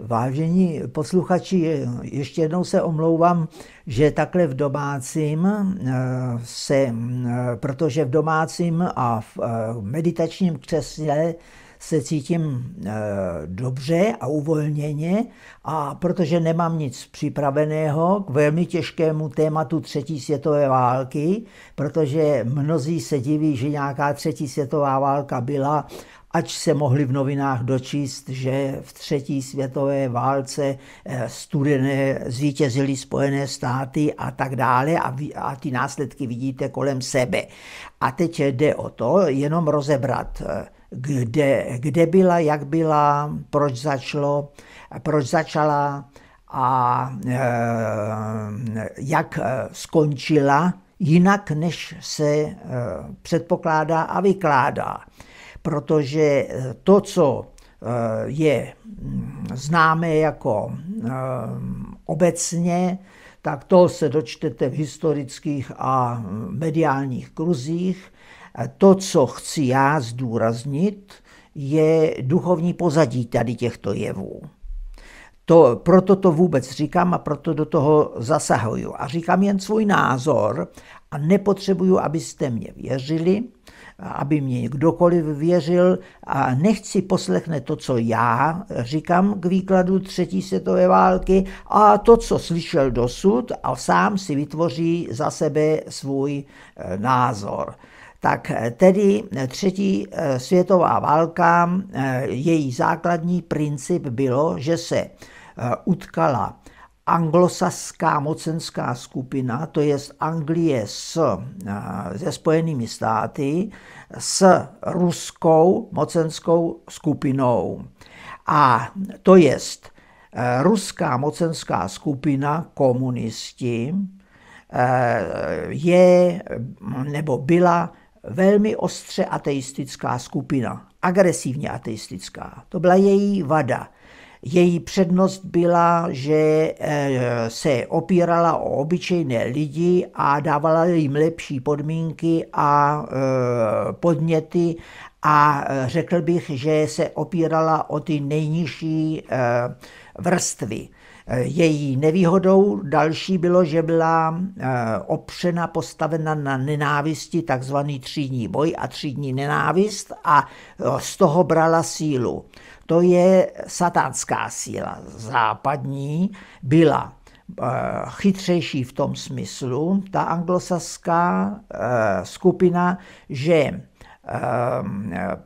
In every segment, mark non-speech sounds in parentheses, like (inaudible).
Vážení posluchači, ještě jednou se omlouvám, že takhle v domácím eh, se, eh, protože v domácím a v eh, meditačním křesle se cítím dobře a uvolněně a protože nemám nic připraveného k velmi těžkému tématu třetí světové války, protože mnozí se diví, že nějaká třetí světová válka byla ač se mohli v novinách dočíst, že v třetí světové válce eh, studené zvítězili Spojené státy a tak dále a, vy, a ty následky vidíte kolem sebe. A teď jde o to jenom rozebrat, eh, kde, kde byla, jak byla, proč začalo, proč začala a eh, jak skončila, jinak než se předpokládá a vykládá protože eh, to, co eh, je mm, známé jako eh, obecně, tak to se dočtete v historických a mediálních kruzích. To, co chci já zdůraznit, je duchovní pozadí tady těchto jevů. To, proto to vůbec říkám a proto do toho zasahuju. A říkám jen svůj názor a nepotřebuju, abyste mě věřili, aby mě kdokoliv věřil a nechci poslechne to, co já říkám k výkladu třetí světové války a to, co slyšel dosud a sám si vytvoří za sebe svůj e, názor. Tak e, tedy e, třetí světová válka, její základní princip bylo, že se utkala anglosaská mocenská skupina, to je z Anglie s, se Spojenými státy, s ruskou mocenskou skupinou. A to je e, ruská mocenská skupina komunisti e, je nebo byla velmi ostře ateistická skupina, agresivně ateistická. To byla její vada. Její přednost byla, že eh, se opírala o obyčejné lidi a dávala jim lepší podmínky a eh, podněty a eh, řekl bych, že se opírala o ty nejnižší vrstvy. Její nevýhodou další bylo, že byla opřena, postavena na nenávisti, takzvaný třídní boj a třídní nenávist a z toho brala sílu. To je satánská síla. Západní byla eh, chytřejší v tom smyslu, ta anglosaská eh, skupina, že eh,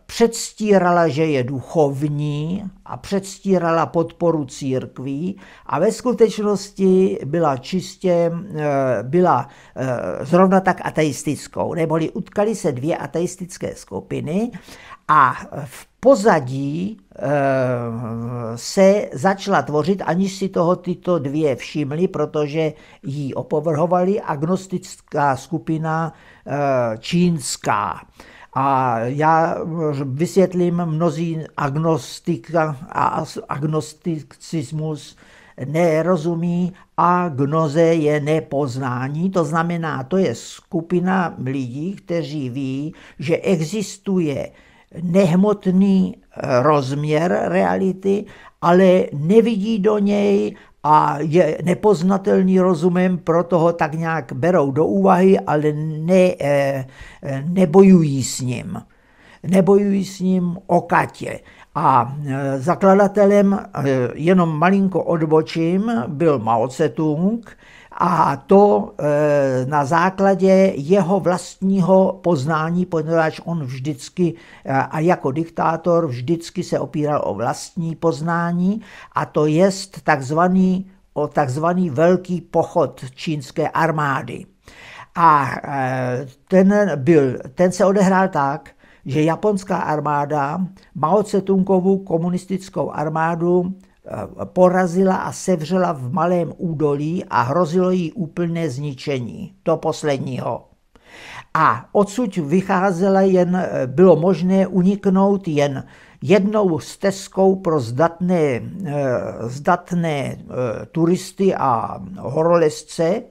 předstírala, že je duchovní a předstírala podporu církví a ve skutečnosti byla čistě, byla zrovna tak ateistickou, neboli utkali se dvě ateistické skupiny a v pozadí eh, se začala tvořit, aniž si toho tyto dvě všimly, protože ji opovrhovali agnostická skupina eh, čínská. A já vysvětlím mnozí agnostika a agnosticismus nerozumí a gnoze je nepoznání. To znamená, to je skupina lidí, kteří ví, že existuje nehmotný eh, rozměr reality, ale nevidí do něj a je nepoznatelný rozumem, proto ho tak nějak berou do úvahy, ale ne, eh, eh, nebojují s ním. Nebojují s ním o Katě. A zakladatelem, jenom malinko odbočím, byl Mao Tse-tung, a to eh, na základě jeho vlastního poznání, poněvadž on vždycky eh, a jako diktátor vždycky se opíral o vlastní poznání a to je takzvaný, o takzvaný velký pochod čínské armády. A eh, ten, byl, ten se odehrál tak, že japonská armáda Mao Tse-tungovu komunistickou armádu Eh, porazila a sevřela v malém údolí a hrozilo jí úplné zničení, to posledního. A odsud vycházela jen, eh, bylo možné uniknout jen jednou stezkou pro zdatné, eh, zdatné turisty a horolezce,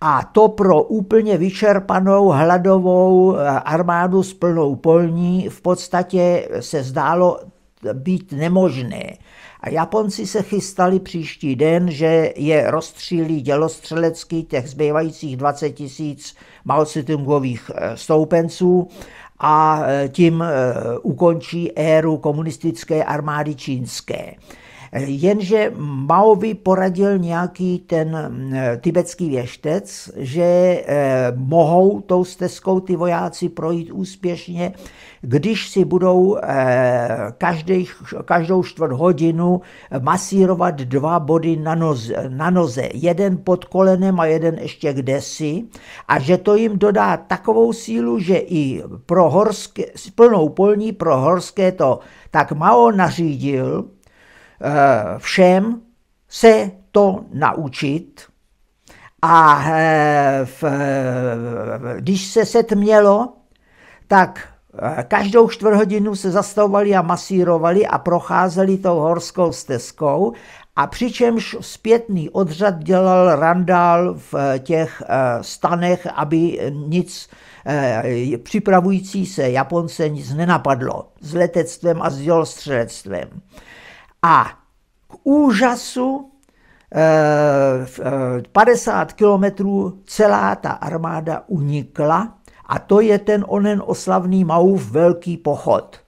a to pro úplně vyčerpanou hladovou armádu s plnou polní v podstatě se zdálo být nemožné. A Japonci se chystali příští den, že je rozstřílí dělostřelecky těch zbývajících 20 tisíc Mao eh, stoupenců a eh, tím eh, ukončí éru komunistické armády čínské. Jenže Maovi poradil nějaký ten mm, eh, tibetský věštec, že eh, mohou tou stezkou ty vojáci projít úspěšně, když si budou eh, každý, každou čtvrt hodinu masírovat dva body na noze, na noze, jeden pod kolenem a jeden ještě kdesi, a že to jim dodá takovou sílu, že i pro horské, plnou polní pro horské to, tak Mao nařídil, Eh, všem se to naučit a eh, v, eh, když se setmělo, tak každou čtvrt hodinu se zastavovali a masírovali a procházeli tou horskou stezkou a přičemž zpětný odřad dělal randál v těch stanech, aby nic připravující se Japonce nic nenapadlo s letectvem a s dělostřelectvem. A k úžasu 50 eh, eh, kilometrů celá ta armáda unikla a to je ten onen oslavný mauv velký pochod,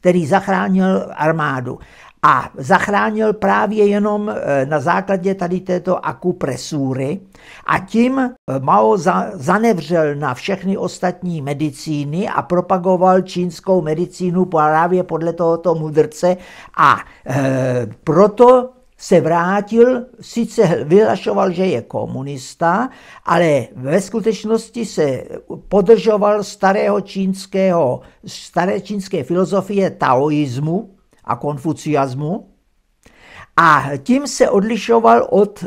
který zachránil armádu a zachránil právě jenom eh, na základě tady této akupresury a tím eh, Mao zanevřel na všechny ostatní medicíny a propagoval čínskou medicínu právě podle tohoto mudrce a eh, proto se vrátil, sice vyhlašoval, že je komunista, ale ve skutečnosti se podržoval starého čínského, staré čínské filozofie taoismu, a konfuciasmu. A tím se odlišoval od e,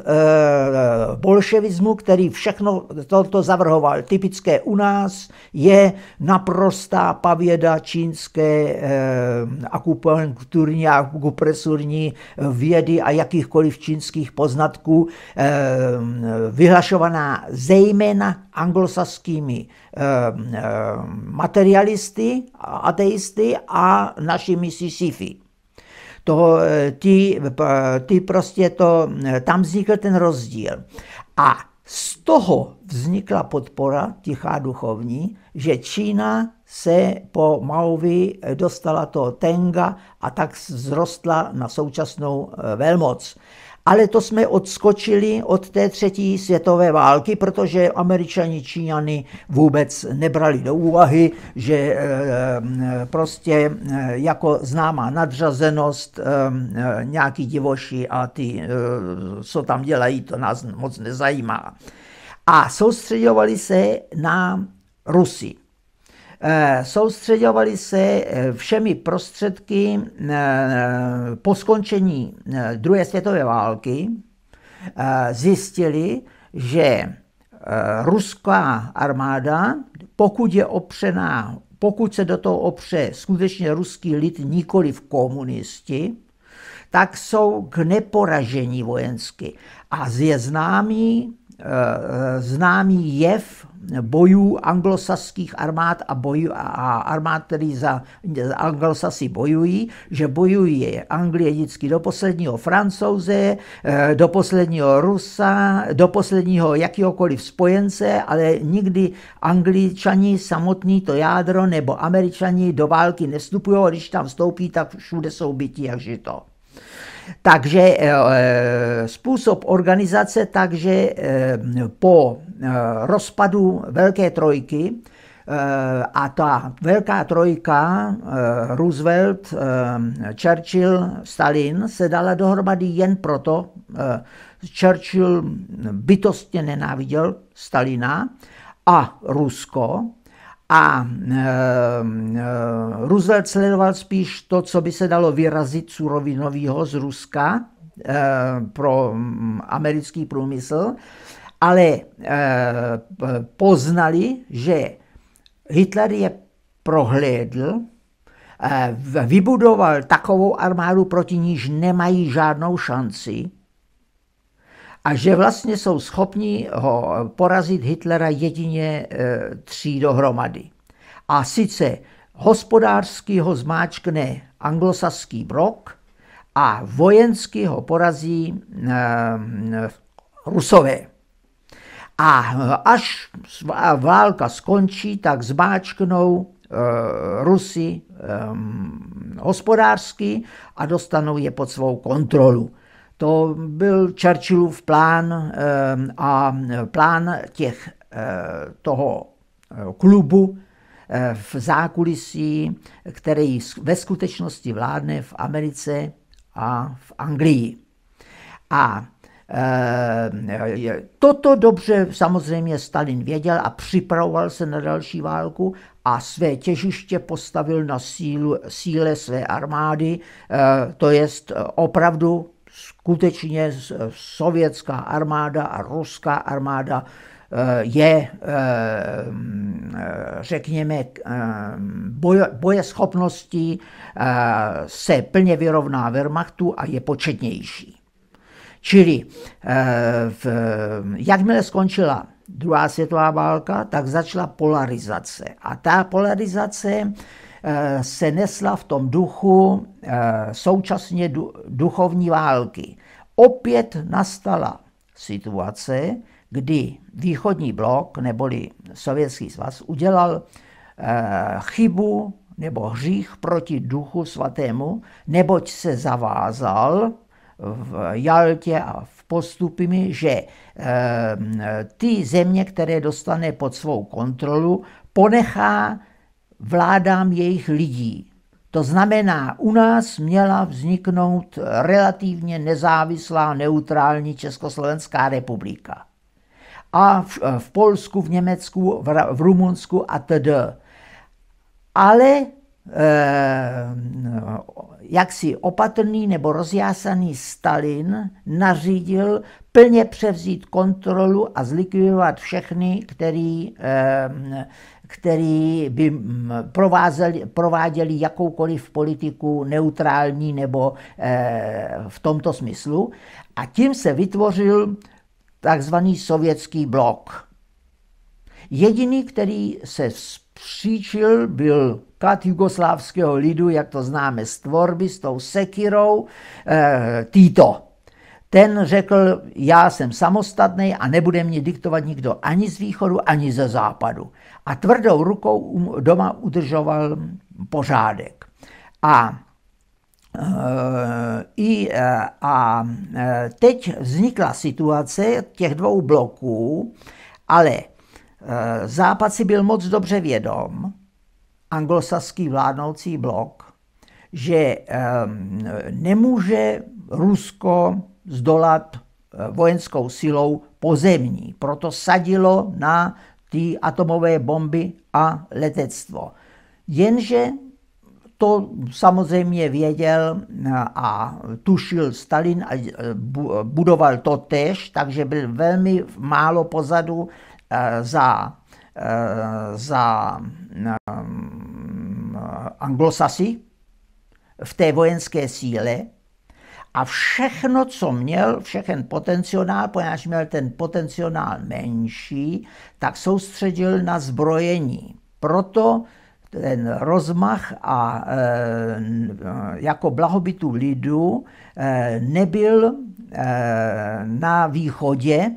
bolševismu, který všechno toto zavrhoval. Typické u nás je naprostá pavěda čínské e, akupunkturní a akupresurní vědy a jakýchkoliv čínských poznatků, e, vyhlašovaná zejména anglosaskými e, e, materialisty, ateisty a našimi sisify to, ty, ty prostě to, eh, tam vznikl ten rozdíl. A z toho vznikla podpora tichá duchovní, že Čína se po Maovi dostala toho Tenga a tak zrostla na současnou eh, velmoc. Ale to jsme odskočili od té třetí světové války, protože američani Číňany vůbec nebrali do úvahy, že eh, eh, prostě eh, jako známá nadřazenost nějaký divoši a ty, co tam dělají, to nás moc nezajímá. A soustředovali se na Rusy. Eh, soustředovali se eh, všemi prostředky eh, po skončení druhé světové války, zjistili, že ruská armáda, pokud je opřená, pokud se do toho opře skutečně ruský lid, nikoli v komunisti, tak jsou k neporažení vojensky. A je známý Eh, známý jev bojů anglosaských armád a, bojů, a armád, který za anglosasy bojují, že bojují Anglie vždycky do posledního francouze, eh, do posledního Rusa, do posledního jakýhokoliv spojence, ale nikdy angličani samotní to jádro nebo američani do války nestupují, když tam vstoupí, tak všude jsou bytí jak žito. Takže eh, eh, způsob organizace, takže eh, po rozpadu Velké trojky, a ta velká trojka, Roosevelt, Churchill, Stalin, se dala dohromady jen proto, Churchill bytostně nenáviděl Stalina a Rusko a e, e, Roosevelt sledoval spíš to, co by se dalo vyrazit surovinového z Ruska e, pro mm, americký průmysl, ale e, poznali, že Hitler je prohlédl, e, vybudoval takovou armádu, proti níž nemají žádnou šanci, a že vlastně jsou schopni ho porazit Hitlera jedině e, tří dohromady. A sice hospodářský ho zmáčkne anglosaský brok a vojenský ho porazí e, rusové. A až válka skončí, tak zmáčknou e, Rusy hospodářský a dostanou je pod svou kontrolu. To byl Churchillův plán eh, a plán těch, eh, toho eh, klubu v zákulisí, který ve skutečnosti vládne v Americe a v Anglii. A Toto dobře samozřejmě Stalin věděl a připravoval se na další válku a své těžiště postavil na sílu, síle své armády, to jest opravdu skutečně sovětská armáda a ruská armáda eh, je, eh, řekněme, eh, bojeschopností se plně vyrovná Wehrmachtu a je početnější. Čili jakmile skončila druhá světová válka, tak začala polarizace. A ta polarizace Eh, se nesla v tom duchu eh, současně duchovní války. Opět nastala situace, kdy východní blok neboli Sovětský svaz udělal eh, chybu nebo hřích proti duchu svatému, neboť se zavázal v Jaltě a v postupy, že ty země, které dostane pod svou kontrolu, ponechá vládám jejich lidí. To znamená, u nás měla vzniknout relativně nezávislá, neutrální Československá republika. A v, v Polsku, v Německu, v, v Rumunsku a td. Ale eh, jaksi opatrný nebo rozjásaný Stalin nařídil plně převzít kontrolu a zlikvidovat všechny, který eh, který by mm, provázeli, prováděli jakoukoliv politiku neutrální nebo eh, v tomto smyslu. A tím se vytvořil takzvaný sovětský blok. Jediný, který se příčil, byl kat jugoslávského lidu, jak to známe z tvorby, s tou sekirou, e, Tito. Ten řekl, já jsem samostatný a nebude mě diktovat nikdo ani z východu, ani ze západu. A tvrdou rukou doma udržoval pořádek. A eh, i, eh, a eh, teď vznikla situace těch dvou bloků, ale Západ si byl moc dobře vědom, anglosaský vládnoucí blok, že nemůže Rusko zdolat eh, vojenskou silou pozemní. Proto sadilo na ty atomové bomby a letectvo. Jenže to samozřejmě věděl eh, a tušil Stalin a eh, budoval to tež, takže byl velmi málo pozadu za, za mm, anglosasy v té vojenské síle a všechno, co měl, všechen potenciál, poněvadž měl ten potenciál menší, tak soustředil na zbrojení. Proto ten rozmach a e, jako blahobytu lidu e, nebyl e, na východě,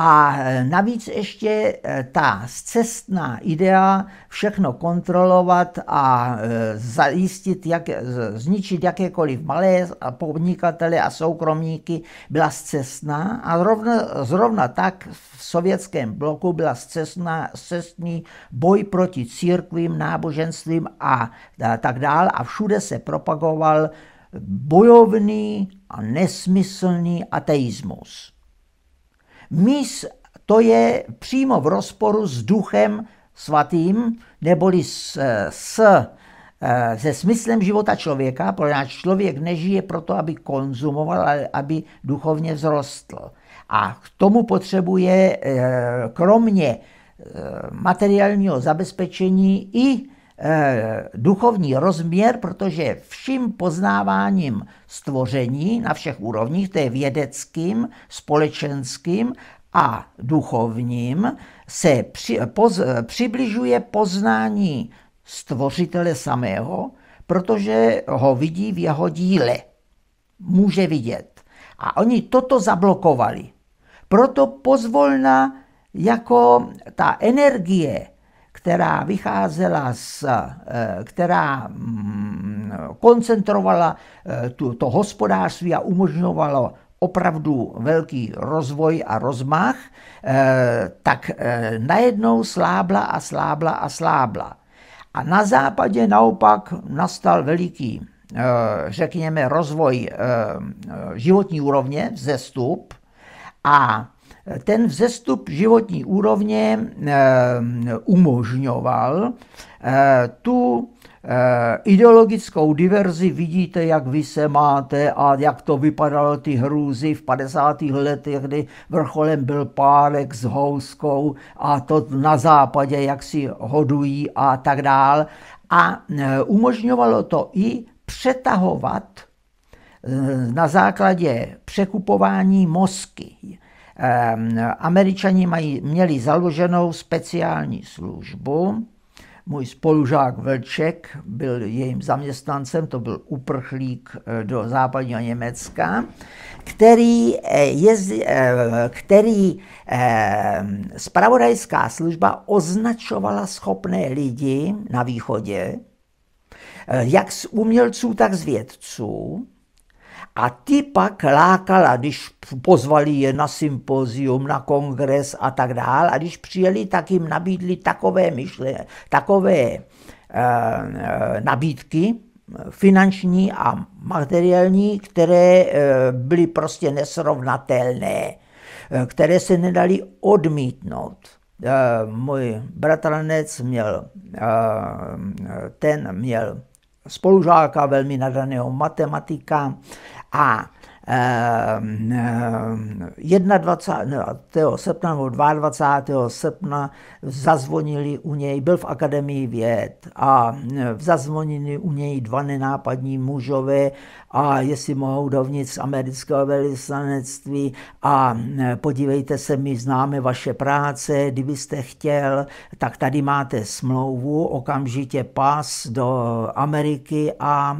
a eh, navíc ještě eh, ta cestná idea všechno kontrolovat a eh, zajistit, jak, zničit jakékoliv malé podnikatele a soukromníky byla zcestná a zrovna, zrovna tak v sovětském bloku byla zcestná, zcestný boj proti církvím, náboženstvím a tak dál a všude se propagoval bojovný a nesmyslný ateismus. Mis to je přímo v rozporu s duchem svatým, neboli s, eh, s, eh, se smyslem života člověka, protože člověk nežije proto, aby konzumoval, ale aby duchovně vzrostl. A k tomu potřebuje eh, kromě materiálního zabezpečení i Eh, duchovní rozměr, protože vším poznáváním stvoření na všech úrovních, to je vědeckým, společenským a duchovním, se při, poz, přibližuje poznání stvořitele samého, protože ho vidí v jeho díle. Může vidět. A oni toto zablokovali. Proto pozvolna jako ta energie která vycházela z, eh, která mm, koncentrovala eh, tu, to hospodářství a umožňovalo opravdu velký rozvoj a rozmach, eh, tak najednou slábla a slábla a slábla. A na západě naopak nastal veliký, řekněme, rozvoj životní úrovně, vzestup a ten vzestup životní úrovně eh, umožňoval eh, tu eh, ideologickou diverzi vidíte, jak vy se máte a jak to vypadalo ty hrůzy v 50. letech, kdy vrcholem byl párek s houskou a to na západě, jak si hodují a tak dál. A umožňovalo to i přetahovat na základě překupování mozky Ehm, Američani mají, měli založenou speciální službu. Můj spolužák Vlček byl jejím zaměstnancem, to byl uprchlík eh, do západního Německa, který, eh, je, eh, který spravodajská ehm, služba označovala schopné lidi na východě, jak z umělců, tak z vědců, a ty pak lákala, když pozvali je na sympozium, na kongres a tak dále, A když přijeli, tak jim nabídli takové, myšle, takové eh, eh nabídky, eh, finanční a materiální, které eh, byly prostě nesrovnatelné, které se nedali odmítnout. Můj bratranec měl, ten měl spolužáka, velmi nadaného matematika a 21. Eh, eh, no, srpna nebo 22. srpna zazvonili u něj, byl v Akademii věd a eh, zazvonili u něj dva nenápadní mužové a jestli mohou dovnitř amerického velvyslanectví a podívejte se, my známe vaše práce, kdybyste chtěl, tak tady máte smlouvu, okamžitě pas do Ameriky a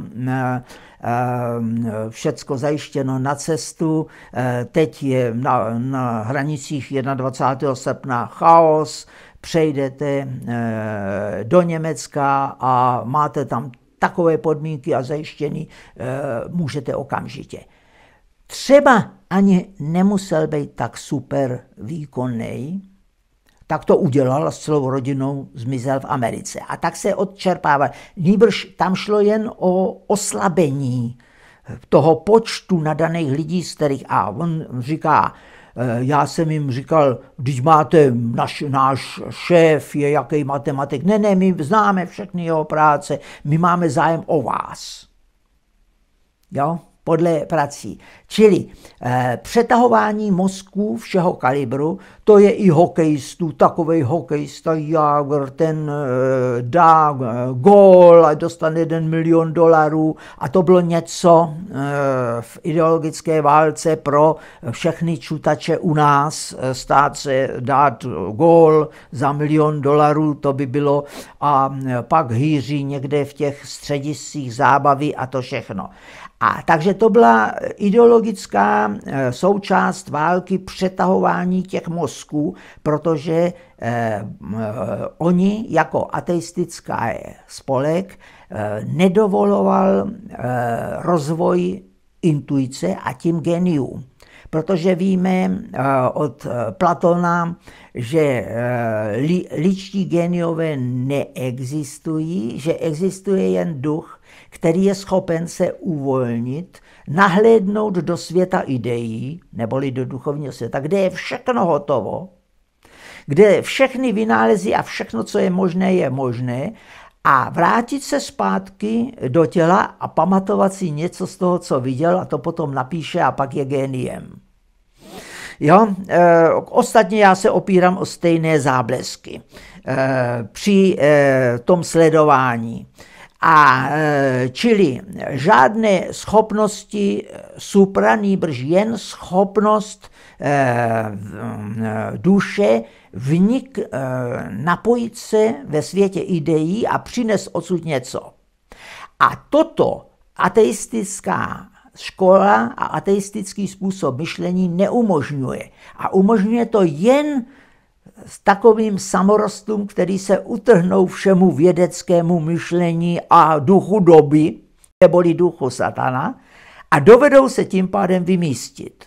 Ehm, všecko zajištěno na cestu, ehm, teď je na, na hranicích 21. srpna chaos, přejdete ehm, do Německa a máte tam takové podmínky a zajištění, můžete okamžitě. Třeba ani nemusel být tak super výkonný, tak to udělal a s celou rodinou zmizel v Americe. A tak se odčerpával. Nýbrž tam šlo jen o oslabení toho počtu nadaných lidí, z kterých, a on říká, eh, já jsem jim říkal, když máte, naš, náš šéf je jaký matematik. Ne, ne, my známe všechny jeho práce, my máme zájem o vás. Jo? podle prací. Čili eh, přetahování mozků všeho kalibru, to je i hokejistů, takový hokejista Jagr, ten eh, dá eh, gól a dostane jeden milion dolarů a to bylo něco eh, v ideologické válce pro všechny čutače u nás, eh, stát se dát gól za milion dolarů, to by bylo a eh, pak hýří někde v těch střediscích zábavy a to všechno. A takže to byla ideologická eh, součást války přetahování těch mozků, protože eh, eh, oni jako ateistická spolek eh, nedovoloval eh, rozvoj intuice a tím geniů, Protože víme eh, od Platona, že li, ličtí geniové neexistují, že existuje jen duch který je schopen se uvolnit, nahlédnout do světa ideí, neboli do duchovního světa, kde je všechno hotovo, kde všechny vynálezy a všechno, co je možné, je možné, a vrátit se zpátky do těla a pamatovat si něco z toho, co viděl, a to potom napíše a pak je géniem. Jo? E, ostatně já se opírám o stejné záblesky e, při e, tom sledování. A e, čili žádné schopnosti e, supra, nýbrž jen schopnost e, duše vnik, napojit se ve světě ideí a přines odsud něco. A toto ateistická škola a ateistický způsob myšlení neumožňuje. A umožňuje to jen s takovým samorostům, který se utrhnou všemu vědeckému myšlení a duchu doby, neboli duchu satana, a dovedou se tím pádem vymístit.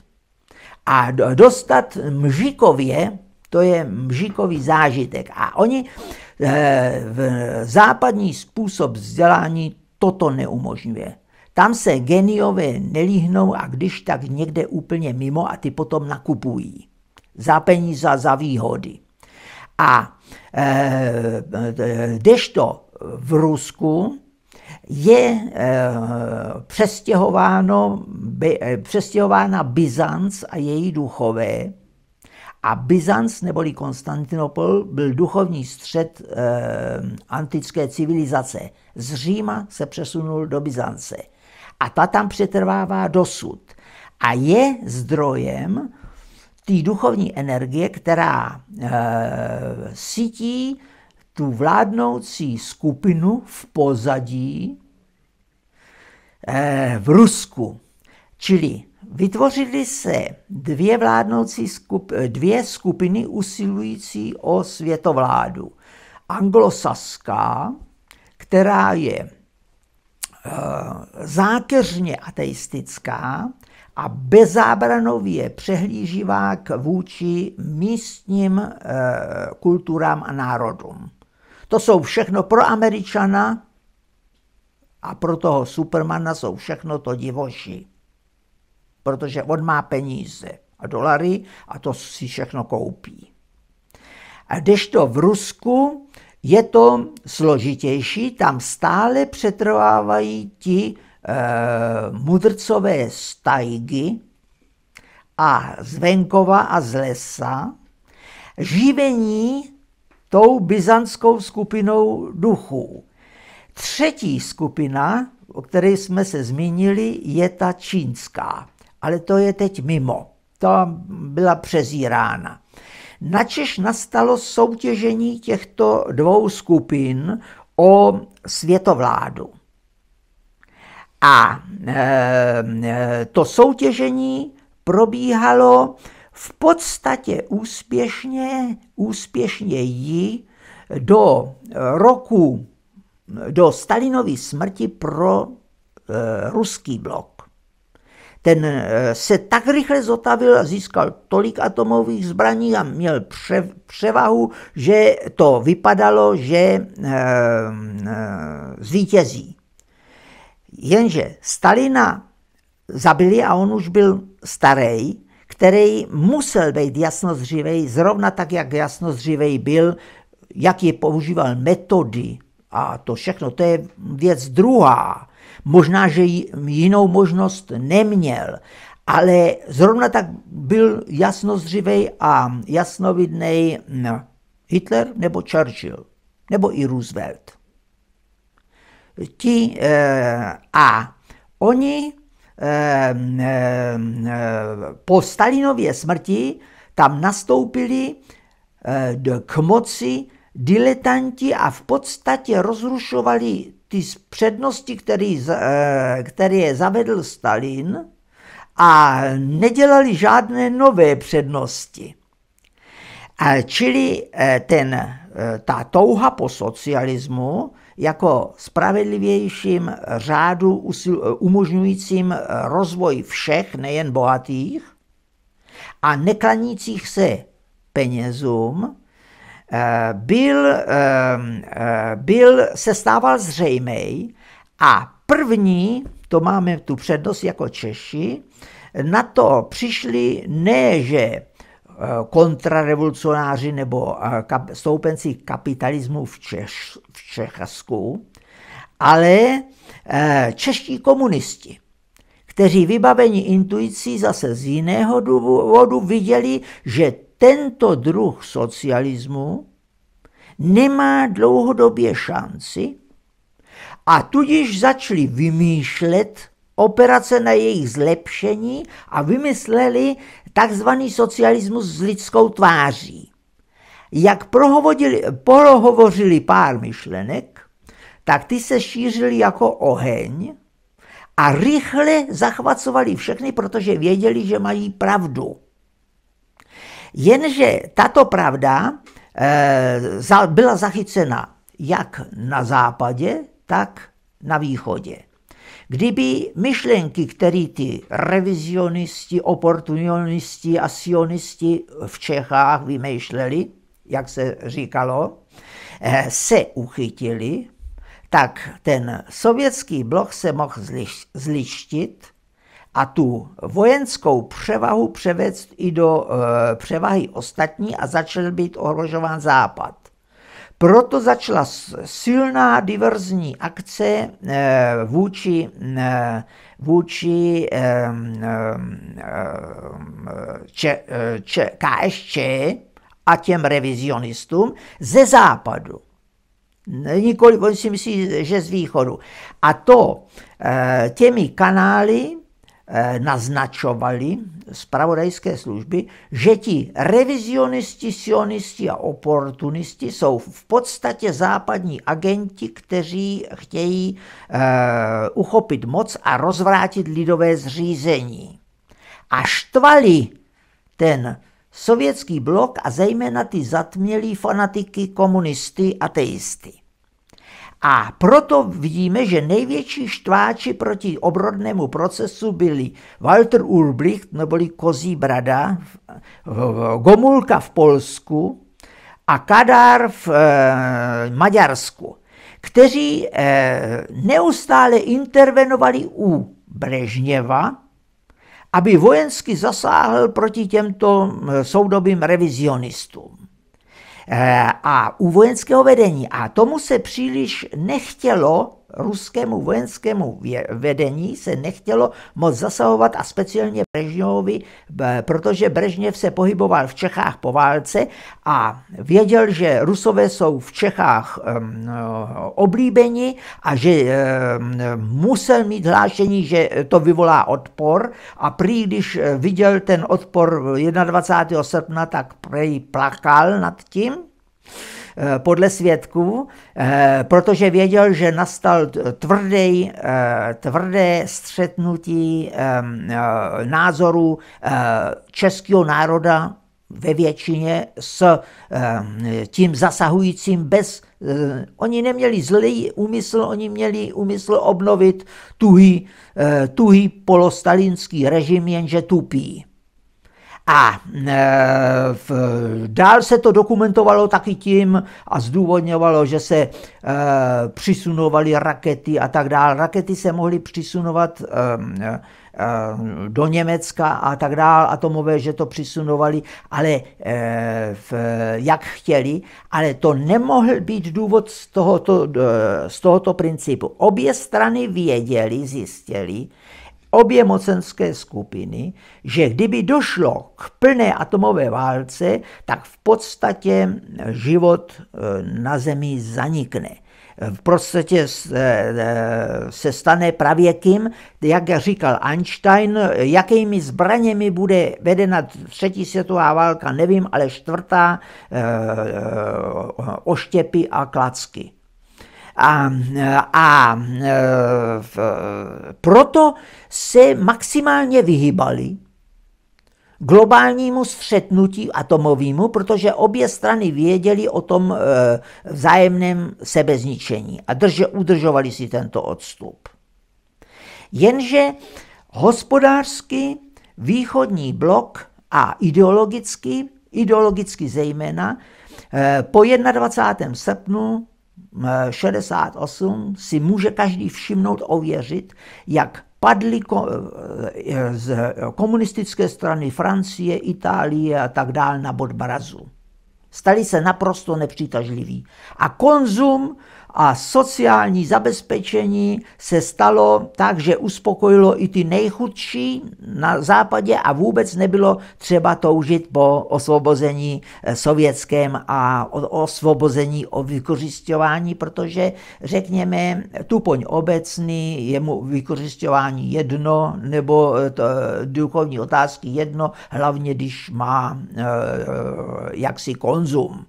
A dostat mžikově, to je mžikový zážitek. A oni eh, v západní způsob vzdělání toto neumožňuje. Tam se geniové nelíhnou a když tak někde úplně mimo a ty potom nakupují za peníze, za výhody. A eh, to v Rusku je eh, přestěhováno, eh, přestěhována Byzanc a její duchové. A Byzanc neboli Konstantinopol byl duchovní střed antické civilizace. Z Říma se přesunul do Byzance. A ta tam přetrvává dosud. A je zdrojem té duchovní energie, která e, sítí tu vládnoucí skupinu v pozadí e, v Rusku. Čili vytvořily se dvě vládnoucí skup, eh, dvě skupiny usilující o světovládu. Anglosaská, která je e, zákeřně ateistická, a bezábranově k vůči místním eh, kulturám a národům. To jsou všechno pro Američana a pro toho Supermana jsou všechno to divoši, protože on má peníze a dolary a to si všechno koupí. A když to v Rusku je to složitější, tam stále přetrvávají ti Eh, mudrcové stajgy a z venkova a z lesa, živení tou byzantskou skupinou duchů. Třetí skupina, o které jsme se zmínili, je ta čínská, ale to je teď mimo. To byla přezírána. Načež nastalo soutěžení těchto dvou skupin o světovládu. A eh, eh, to soutěžení probíhalo v podstatě úspěšně, úspěšně ji do roku, do Stalinovy smrti pro eh, ruský blok. Ten se tak rychle zotavil a získal tolik atomových zbraní a měl převahu, že to vypadalo, že zvítězí. Jenže Stalina zabili a on už byl starý, který musel být jasnozřivej, zrovna tak, jak jasnozřivej byl, jak je používal metody a to všechno, to je věc druhá. Možná, že jinou možnost neměl, ale zrovna tak byl jasnozřivej a jasnovidnej no, Hitler nebo Churchill nebo i Roosevelt ti eh, a oni eh, eh, po Stalinově smrti tam nastoupili k moci diletanti a v podstatě rozrušovali ty přednosti, který, které je zavedl Stalin a nedělali žádné nové přednosti. A čili ten, ta touha po socialismu jako spravedlivějším řádu umožňujícím rozvoj všech, nejen bohatých, a neklanících se penězům, eh, byl, eh, eh, byl, se stával zřejmej a první, to máme tu přednost jako Češi, na to přišli ne, že Eh, kontrarevolucionáři nebo eh, stoupenci kapitalismu v, Češ, v Čechasku, ale eh, čeští komunisti, kteří vybavení intuicí zase z jiného důvodu viděli, že tento druh socialismu nemá dlouhodobě šanci a tudíž začali vymýšlet operace na jejich zlepšení a vymysleli takzvaný socialismus s lidskou tváří. Jak prohovořili pár myšlenek, tak ty se šířili jako oheň a rychle zachvacovali všechny, protože věděli, že mají pravdu. Jenže tato pravda eh, byla zachycena jak na západě, tak na východě. Kdyby myšlenky, které ty revizionisti, oportunionisti a sionisti v Čechách vymýšleli, jak se říkalo, eh, se uchytili, tak ten sovětský blok se mohl zlištit a tu vojenskou převahu převést i do eh, převahy ostatní a začal být ohrožován Západ. Proto začala silná diverzní akce eh, vůči, eh, vůči če, če, KSČ a těm revizionistům ze západu. Nikoli, oni si myslí, že z východu. A to eh, těmi kanály Eh, naznačovali zpravodajské služby, že ti revizionisti, sionisti a oportunisti jsou v podstatě západní agenti, kteří chtějí uh, uchopit moc a rozvrátit lidové zřízení. A štvali ten sovětský blok a zejména ty zatmělí fanatiky, komunisty, ateisty. A proto vidíme, že největší štváči proti obrodnému procesu byli Walter Ulbricht, neboli Kozí brada, Gomulka v Polsku a Kadár v eh, Maďarsku, kteří eh, neustále intervenovali u Brežněva, aby vojensky zasáhl proti těmto eh, soudobým revizionistům. Eh, a u vojenského vedení. A tomu se příliš nechtělo ruskému vojenskému vedení se nechtělo moc zasahovat a speciálně Brežňovi, protože Brežněv se pohyboval v Čechách po válce a věděl, že Rusové jsou v Čechách um, oblíbeni a že um, musel mít hlášení, že to vyvolá odpor a prý, když viděl ten odpor 21. srpna, tak prý plakal nad tím. Eh, podle svědků, eh, protože věděl, že nastal tvrdý, eh, tvrdé střetnutí názorů českého národa ve většině s tím zasahujícím bez Oni neměli zlý úmysl, oni měli úmysl obnovit tuhý, tuhý polostalinský režim, jenže tupý. A e, v, dál se to dokumentovalo taky tím a zdůvodňovalo, že se e, přisunovaly rakety a tak dále. Rakety se mohly přisunovat e, e, do Německa a tak dále, atomové, že to přisunovali, ale e, v, jak chtěli, ale to nemohl být důvod z tohoto, e, z tohoto principu. Obě strany věděli, zjistili, obě mocenské skupiny, že kdyby došlo k plné atomové válce, tak v podstatě eh, život eh, na Zemi zanikne. V podstatě eh, se stane pravěkým, jak říkal Einstein, jakými zbraněmi bude vedena třetí světová válka, nevím, ale čtvrtá oštěpy a klacky. A, a e, proto se maximálně vyhybali globálnímu střetnutí atomovému, protože obě strany věděly o tom e, vzájemném sebezničení a drže, udržovali si tento odstup. Jenže hospodářsky východní blok a ideologicky, ideologicky zejména, e, po 21. srpnu 68 si může každý všimnout, ověřit, jak padly eh, z komunistické strany Francie, Itálie a tak dále na bod Brazu. Stali se naprosto nepřitažliví. A konzum a sociální zabezpečení se stalo tak, že uspokojilo i ty nejchudší na západě a vůbec nebylo třeba toužit po osvobození eh, sovětském a osvobození o vykořišťování, protože řekněme, tupoň obecný, je mu vykořišťování jedno, nebo eh, to, eh, duchovní otázky jedno, hlavně když má jaksi kon konzum.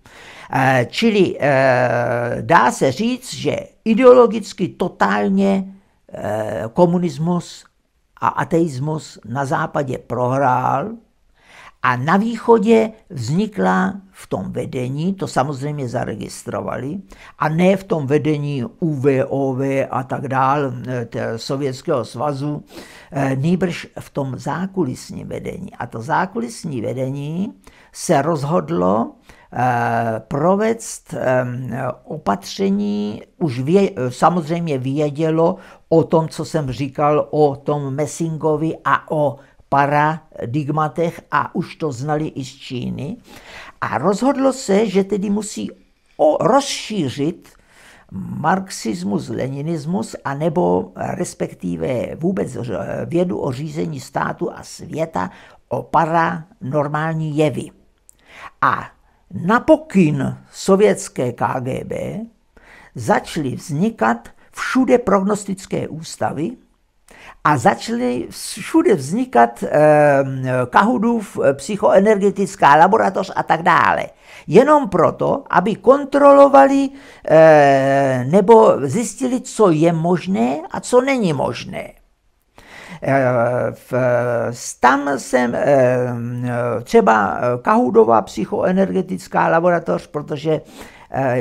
Eh, čili eh, dá se říct, že ideologicky totálně eh, komunismus a ateismus na západě prohrál a na východě vznikla v tom vedení, to samozřejmě zaregistrovali, a ne v tom vedení UVOV a tak dále, Sovětského svazu, nejbrž v tom zákulisní vedení. A to zákulisní vedení se rozhodlo, Eh, provést opatření, už vě, samozřejmě vědělo o tom, co jsem říkal o tom Messingovi a o paradigmatech a už to znali i z Číny. A rozhodlo se, že tedy musí o, rozšířit marxismus, leninismus, anebo respektive vůbec eh, vědu o řízení státu a světa o paranormální jevy. A na pokyn sovětské KGB začaly vznikat všude prognostické ústavy a začaly všude vznikat ehm, eh, Kahudův psychoenergetická laboratoř a tak dále. Jenom proto, aby kontrolovali eh, nebo zjistili, co je možné a co není možné. Eh, tam jsem eh, eh, třeba Kahudová psychoenergetická laboratoř, protože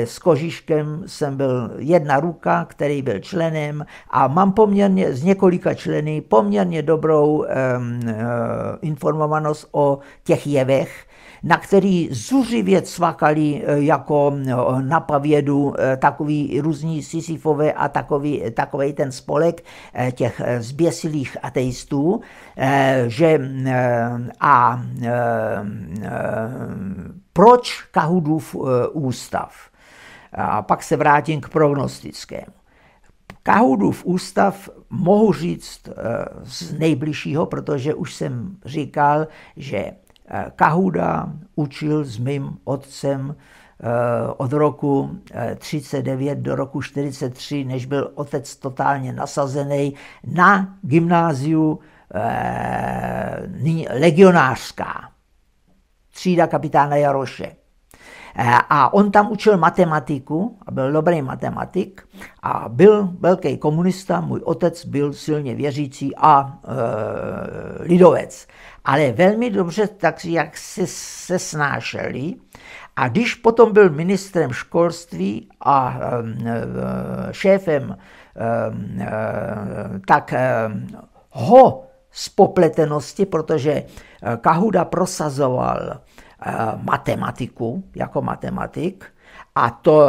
s Kožiškem jsem byl jedna ruka, který byl členem a mám poměrně z několika členy poměrně dobrou um, informovanost o těch jevech, na který zuřivě cvakali eh, jako eh, na pavědu eh, takový různí Sisyfové a takový, takový ten spolek těch zběsilých ateistů, že a proč Kahudův ústav? A pak se vrátím k prognostickému. Kahudův ústav mohu říct z nejbližšího, protože už jsem říkal, že Eh, Kahuda učil s mým otcem eh, od roku 39 eh, do roku 43, než byl otec totálně nasazený na gymnáziu legionářská, třída kapitána Jaroše. A on tam učil matematiku a byl dobrý matematik a byl velký komunista, můj otec byl silně věřící a e, lidovec ale velmi dobře tak, jak se, se snášeli. A když potom byl ministrem školství a eh, šéfem, eh, tak ho z popletenosti, protože eh, Kahuda prosazoval matematiku jako matematik, a, to,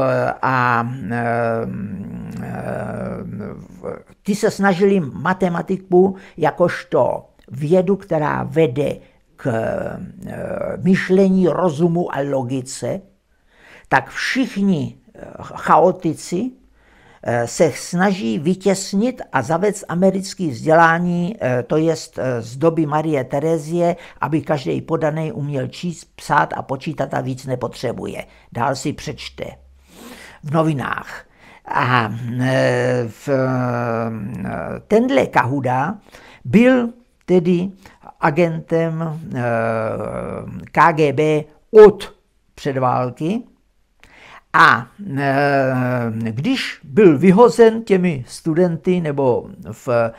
a e, e, ty se snažili matematiku jakožto vědu, která vede k eh, myšlení, rozumu a logice, tak všichni eh, chaotici eh, se snaží vytěsnit a zavést americké vzdělání, to jest z doby Marie Terezie, aby každý podaný uměl číst, psát a počítat a víc nepotřebuje. Dál si přečte v novinách. A v, tenhle Kahuda byl tedy agentem eh, KGB od předválky. A eh, když byl vyhozen těmi studenty nebo v, eh,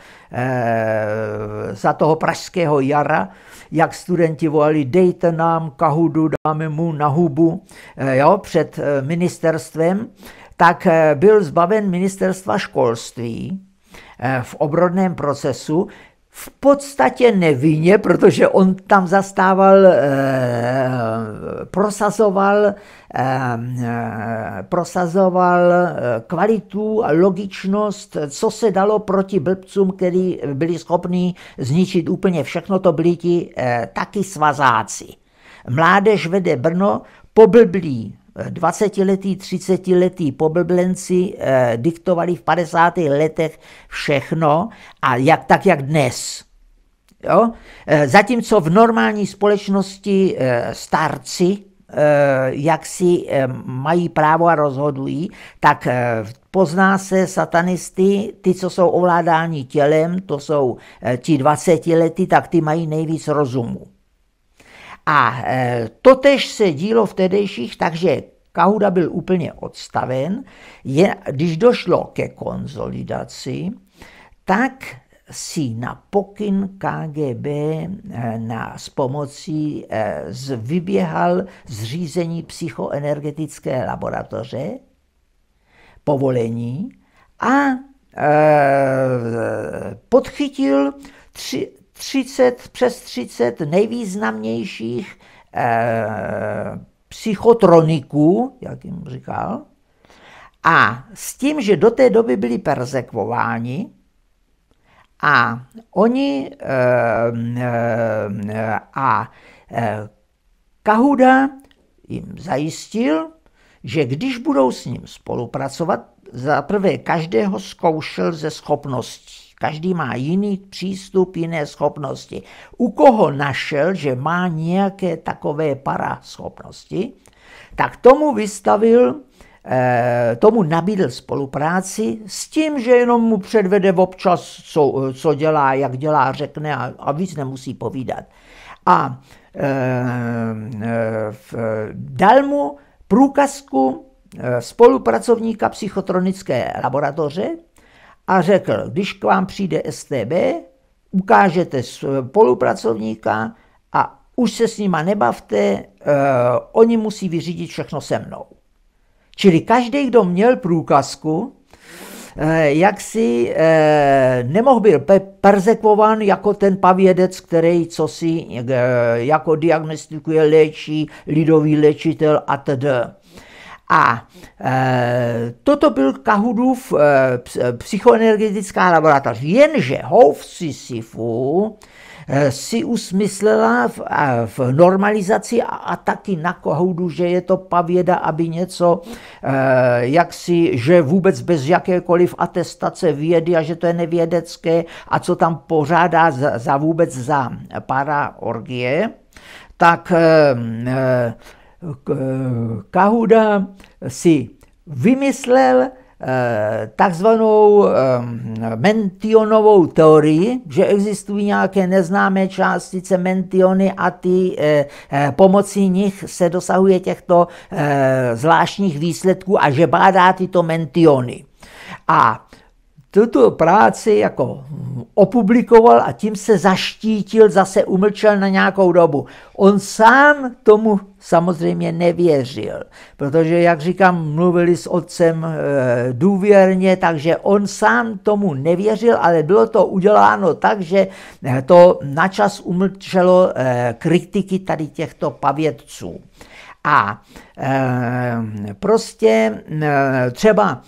za toho pražského jara, jak studenti volali, dejte nám kahudu, dáme mu na hubu jo, před ministerstvem, tak byl zbaven ministerstva školství v obrodném procesu v podstatě nevinně, protože on tam zastával, eh, prosazoval, eh, eh prosazoval eh, kvalitu a logičnost, co se dalo proti blbcům, kteří byli schopni zničit úplně všechno, to byli ti eh, taky svazáci. Mládež vede Brno, poblblí 20-letí, 30-letí poblblenci eh, diktovali v 50. letech všechno a jak, tak jak dnes. Jo? Eh, zatímco v normální společnosti eh, starci, eh, jak si eh, mají právo a rozhodují, tak eh, pozná se satanisty, ty, co jsou ovládáni tělem, to jsou ti 20 lety, tak ty mají nejvíc rozumu. A e, totež se dílo v tehdejších, takže Kahuda byl úplně odstaven. Je, když došlo ke konzolidaci, tak si na pokyn KGB e, na, s pomocí e, z, vyběhal zřízení psychoenergetické laboratoře, povolení a e, podchytil tři, 30, přes 30 nejvýznamnějších e, psychotroniků, jak jim říkal, a s tím, že do té doby byli persekvováni, a oni e, e, a e, Kahuda jim zajistil, že když budou s ním spolupracovat, za prvé každého zkoušel ze schopností. Každý má jiný přístup, jiné schopnosti. U koho našel, že má nějaké takové paraschopnosti, tak tomu vystavil, eh, tomu nabídl spolupráci s tím, že jenom mu předvede občas, co, co dělá, jak dělá, řekne a, a víc nemusí povídat. A e, e, dal mu průkazku spolupracovníka psychotronické laboratoře, a řekl, když k vám přijde STB, ukážete eh, spolupracovníka a už se s nima nebavte, uh, oni musí vyřídit všechno se mnou. Čili každý, kdo měl průkazku, eh, jak si nemohl byl persekvovan jako ten pavědec, který co si jako diagnostikuje, léčí, lidový léčitel a tedy. A e, toto byl Kahudův e, e psychoenergetická laboratoř. Jenže Houf Sisyfu e, si usmyslela v, v normalizaci a, a taky na kahudu, že je to pavěda, aby něco, e, jak si, že vůbec bez jakékoliv atestace vědy a že to je nevědecké a co tam pořádá za, za vůbec za paraorgie, tak e, e, Eh, Kahuda si vymyslel eh, takzvanou eh, mentionovou teorii, že existují nějaké neznámé částice mentiony a ty pomocí nich se dosahuje těchto zvláštních výsledků a že bádá tyto mentiony. A tuto práci jako opublikoval a tím se zaštítil, zase umlčel na nějakou dobu. On sám tomu samozřejmě nevěřil, protože, jak říkám, mluvili s otcem eh, důvěrně, takže on sám tomu nevěřil, ale bylo to uděláno tak, že eh, to načas umlčelo eh, kritiky tady těchto pavědců. A prostě třeba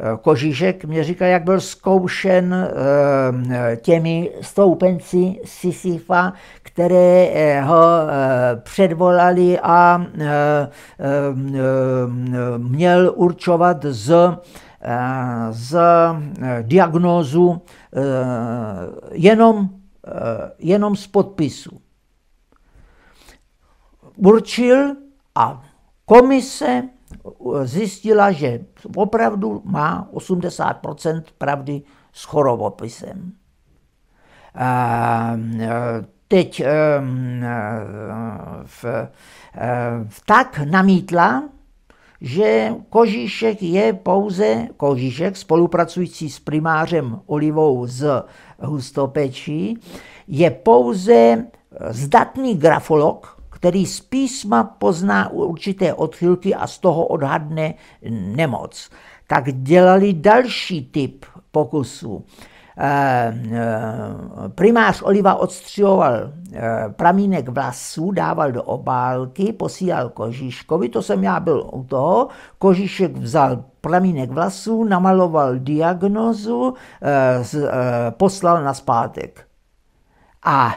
Eh, Kožíšek mě říkal, jak byl zkoušen eh, těmi stoupenci Sisyfa, které eh, ho předvolali a měl určovat z, z diagnózu jenom, jenom z podpisu. Určil a komise zjistila, že opravdu má 80 pravdy s chorobopisem. A e, teď e, e, v, tak namítla, že Kožíšek je pouze Kožíšek, spolupracující s primářem Olivou z Hustopečí, je pouze zdatný grafolog, který z písma pozná určité odchylky a z toho odhadne nemoc. Tak dělali další typ pokusů. Eh, eh, primář Oliva odstřihoval eh, pramínek vlasů, dával do obálky, posílal kožiškovi, to jsem já byl u toho. kožišek vzal pramínek vlasů, namaloval diagnozu, poslal na zpátek. A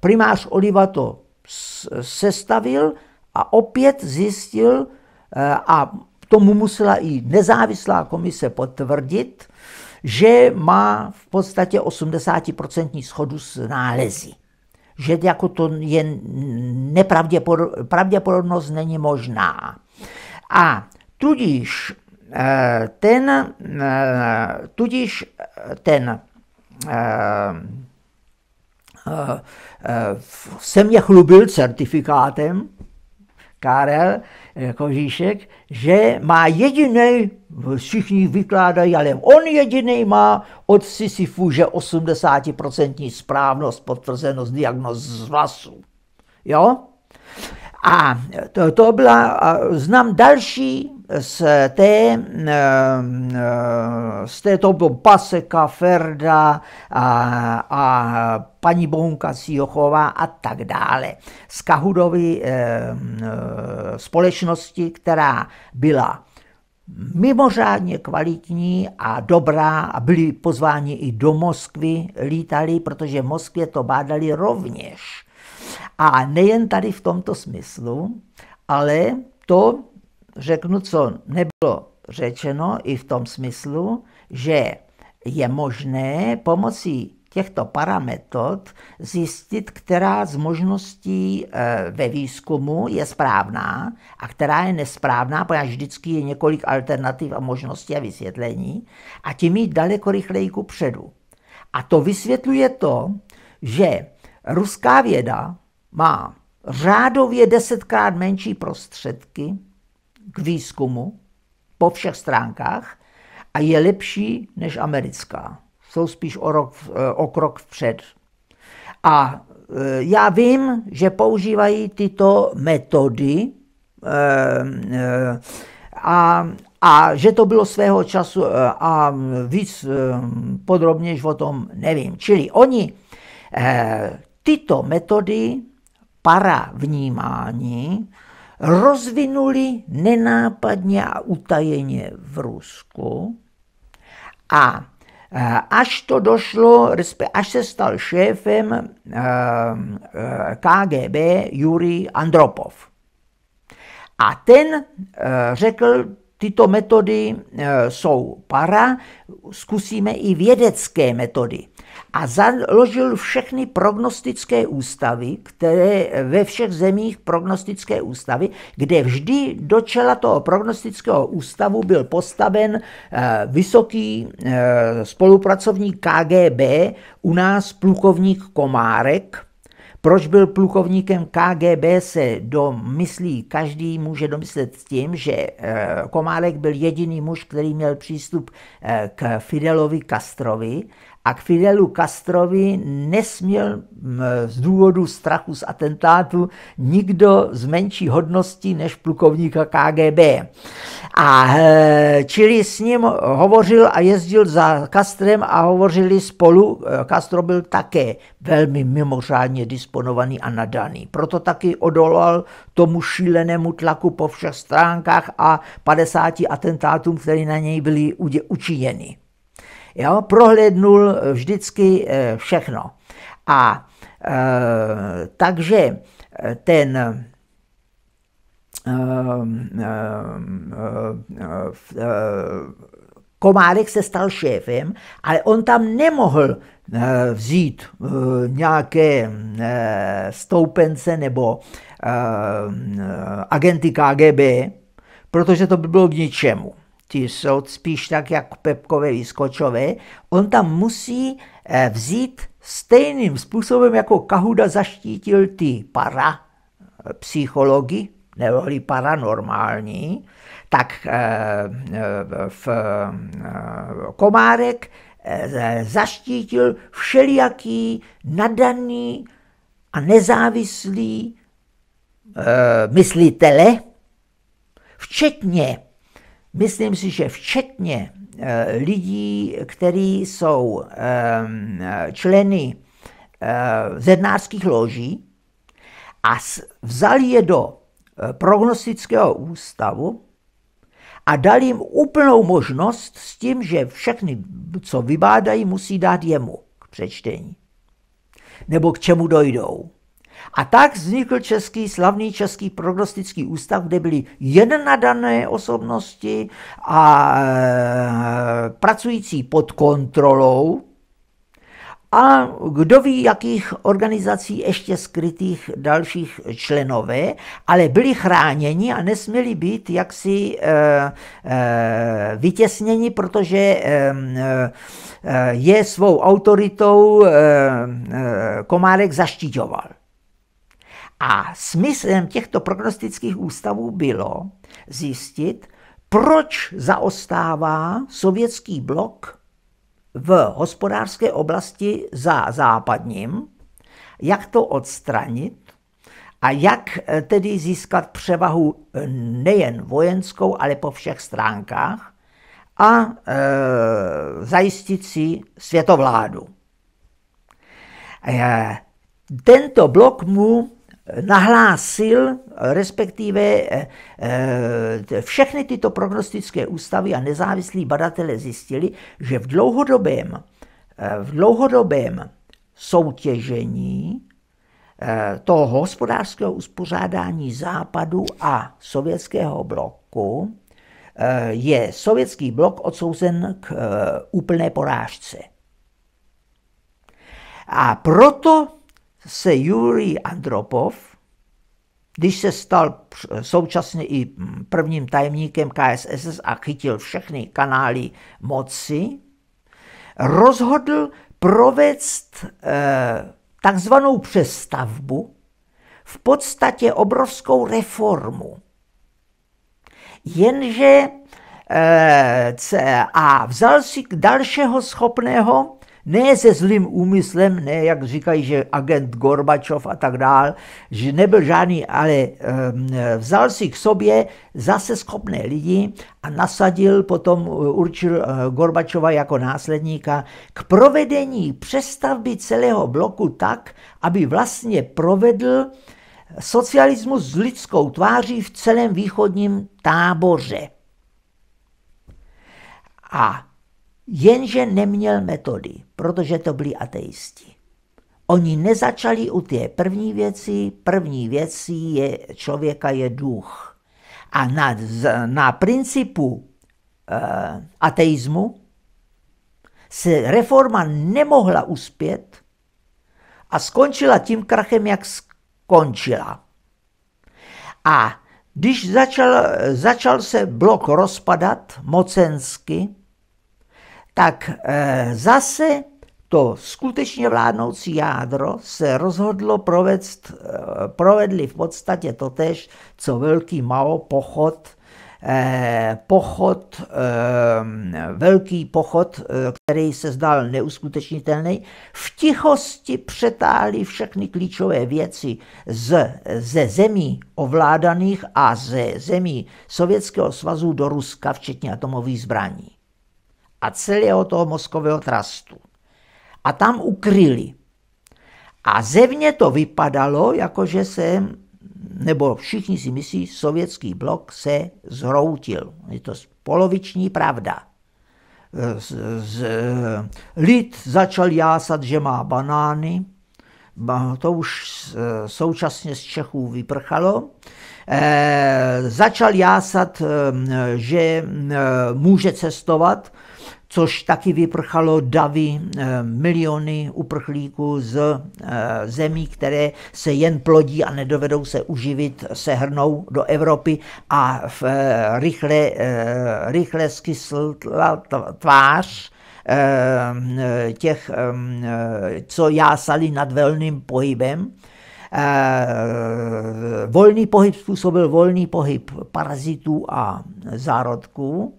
primář Oliva to sestavil a opět zjistil, eh, a tomu musela i nezávislá komise potvrdit, že má v podstatě 80% schodu s nálezy. Že jako to je nepravděpodobnost není možná. A tudíž eh, ten, eh, tudíž ten Eh, eh, se mě chlubil certifikátem Karel eh, Kožíšek, že má jediný, všichni vykládají, ale on jediný má od Sisyfu, že 80% správnost, potvrzenost diagnoz z vlasu. Jo? A to, to byla, znám další z, té, eh, eh, z této Paseka, Ferda a, a paní Bohunka Siochová a tak dále. Z Kahudovy eh, společnosti, která byla mimořádně kvalitní a dobrá a byli pozváni i do Moskvy, lítali, protože v Moskvě to bádali rovněž. A nejen tady v tomto smyslu, ale to řeknu, co nebylo řečeno i v tom smyslu, že je možné pomocí těchto parametod zjistit, která z možností eh, ve výzkumu je správná a která je nesprávná, protože vždycky je několik alternativ a možností a vysvětlení a tím jít daleko rychleji ku předu. A to vysvětluje to, že ruská věda má řádově desetkrát menší prostředky k výzkumu po všech stránkách a je lepší než americká. Jsou spíš o, rok, o krok vpřed. A e, já vím, že používají tyto metody e, e, a, a že to bylo svého času a víc podrobně o tom nevím. Čili oni tyto metody para vnímání rozvinuli nenápadně a utajeně v Rusku a eh, až to došlo, až se stal šéfem eh, eh, KGB Jurij Andropov. A ten řekl Tyto metody eh, jsou para, zkusíme i vědecké metody. A založil všechny prognostické ústavy, které eh, ve všech zemích prognostické ústavy, kde vždy do čela toho prognostického ústavu byl postaven eh, vysoký spolupracovník KGB, u nás plukovník Komárek, proč byl plukovníkem KGB se domyslí, každý může domyslet s tím, že eh, Komárek byl jediný muž, který měl přístup eh, k Fidelovi Castrovi a k Fidelu Castrovi nesměl z důvodu strachu z atentátu nikdo z menší hodnosti než plukovníka KGB. A e, čili s ním hovořil a jezdil za Kastrem a hovořili spolu. E, Castro byl také velmi mimořádně disponovaný a nadaný. Proto taky odolal tomu šílenému tlaku po všech stránkách a 50 atentátům, které na něj byly učiněny. Jo? Prohlédnul eh, vždycky eh, všechno. A eh, takže ten Komárek se stal šéfem, ale on tam nemohl vzít nějaké stoupence nebo agenty KGB, protože to by bylo k ničemu ty jsou spíš tak jak pepkové výskočové, on tam musí eh, vzít stejným způsobem, jako Kahuda zaštítil ty para eh, psychologi, neboli paranormální, tak eh, v Komárek zaštítil všelijaký nadaný a nezávislý myslitele, včetně Myslím si, že včetně eh, lidí, kteří jsou ehm, členy eh, zednářských loží a vzali je do eh, prognostického ústavu a dali jim úplnou možnost s tím, že všechny, co vybádají, musí dát jemu k přečtení nebo k čemu dojdou. A tak vznikl český, slavný český prognostický ústav, kde byly jen nadané osobnosti a eh, pracující pod kontrolou a kdo ví, jakých organizací ještě skrytých dalších členové, ale byli chráněni a nesměli být jaksi e, e, vytěsněni, protože e, e, je svou autoritou e, e, Komárek zaštiťoval. A smyslem těchto prognostických ústavů bylo zjistit, proč zaostává sovětský blok v hospodářské oblasti za západním, jak to odstranit a jak eh, tedy získat převahu eh, nejen vojenskou, ale po všech stránkách a e, zajistit si světovládu. E, tento blok mu nahlásil, respektive eh, eh, všechny tyto prognostické ústavy a nezávislí badatelé zjistili, že v dlouhodobém, eh, v dlouhodobém soutěžení toho hospodářského uspořádání Západu a sovětského bloku je sovětský blok odsouzen k úplné porážce. A proto se Jurij Andropov, když se stal současně i mm, prvním tajemníkem KSSS a chytil všechny kanály moci, rozhodl provést eh, takzvanou přestavbu, v podstatě obrovskou reformu. Jenže eh, a vzal si k dalšího schopného ne se zlým úmyslem, ne jak říkají, že agent Gorbačov a tak dál, že nebyl žádný, ale ehm, vzal si k sobě zase schopné lidi a nasadil, potom eh, určil eh, Gorbačova jako následníka k provedení přestavby celého bloku tak, aby vlastně provedl socialismus s lidskou tváří v celém východním táboře. A jenže neměl metody, protože to byli ateisti. Oni nezačali u té první věci, první věcí je, člověka je duch. A na, na principu uh, ateismu se reforma nemohla uspět a skončila tím krachem, jak skončila. A když začal, začal se blok rozpadat mocensky, tak eh, zase to skutečně vládnoucí jádro se rozhodlo provést, eh, provedli v podstatě totež, co velký Mao pochod, eh, pochod, velký pochod, který se zdal neuskutečnitelný, v tichosti přetáhli všechny klíčové věci z, ze zemí ovládaných a ze zemí Sovětského svazu do Ruska, včetně atomových zbraní a celého toho mozkového trastu. A tam ukryli. A zevně to vypadalo, jakože se, nebo všichni si myslí, sovětský blok se zhroutil. Je to poloviční pravda. Z, z, lid začal jásat, že má banány, to už současně z Čechů vyprchalo, e, začal jásat, eh, že eh, může cestovat, což taky vyprchalo davy eh, miliony uprchlíků z eh, zemí, které se jen plodí a nedovedou se uživit, se hrnou do Evropy a v eh, rychle, rychle skysla tvář těch, co jásali nad velným pohybem, volný pohyb způsobil volný pohyb parazitů a zárodků,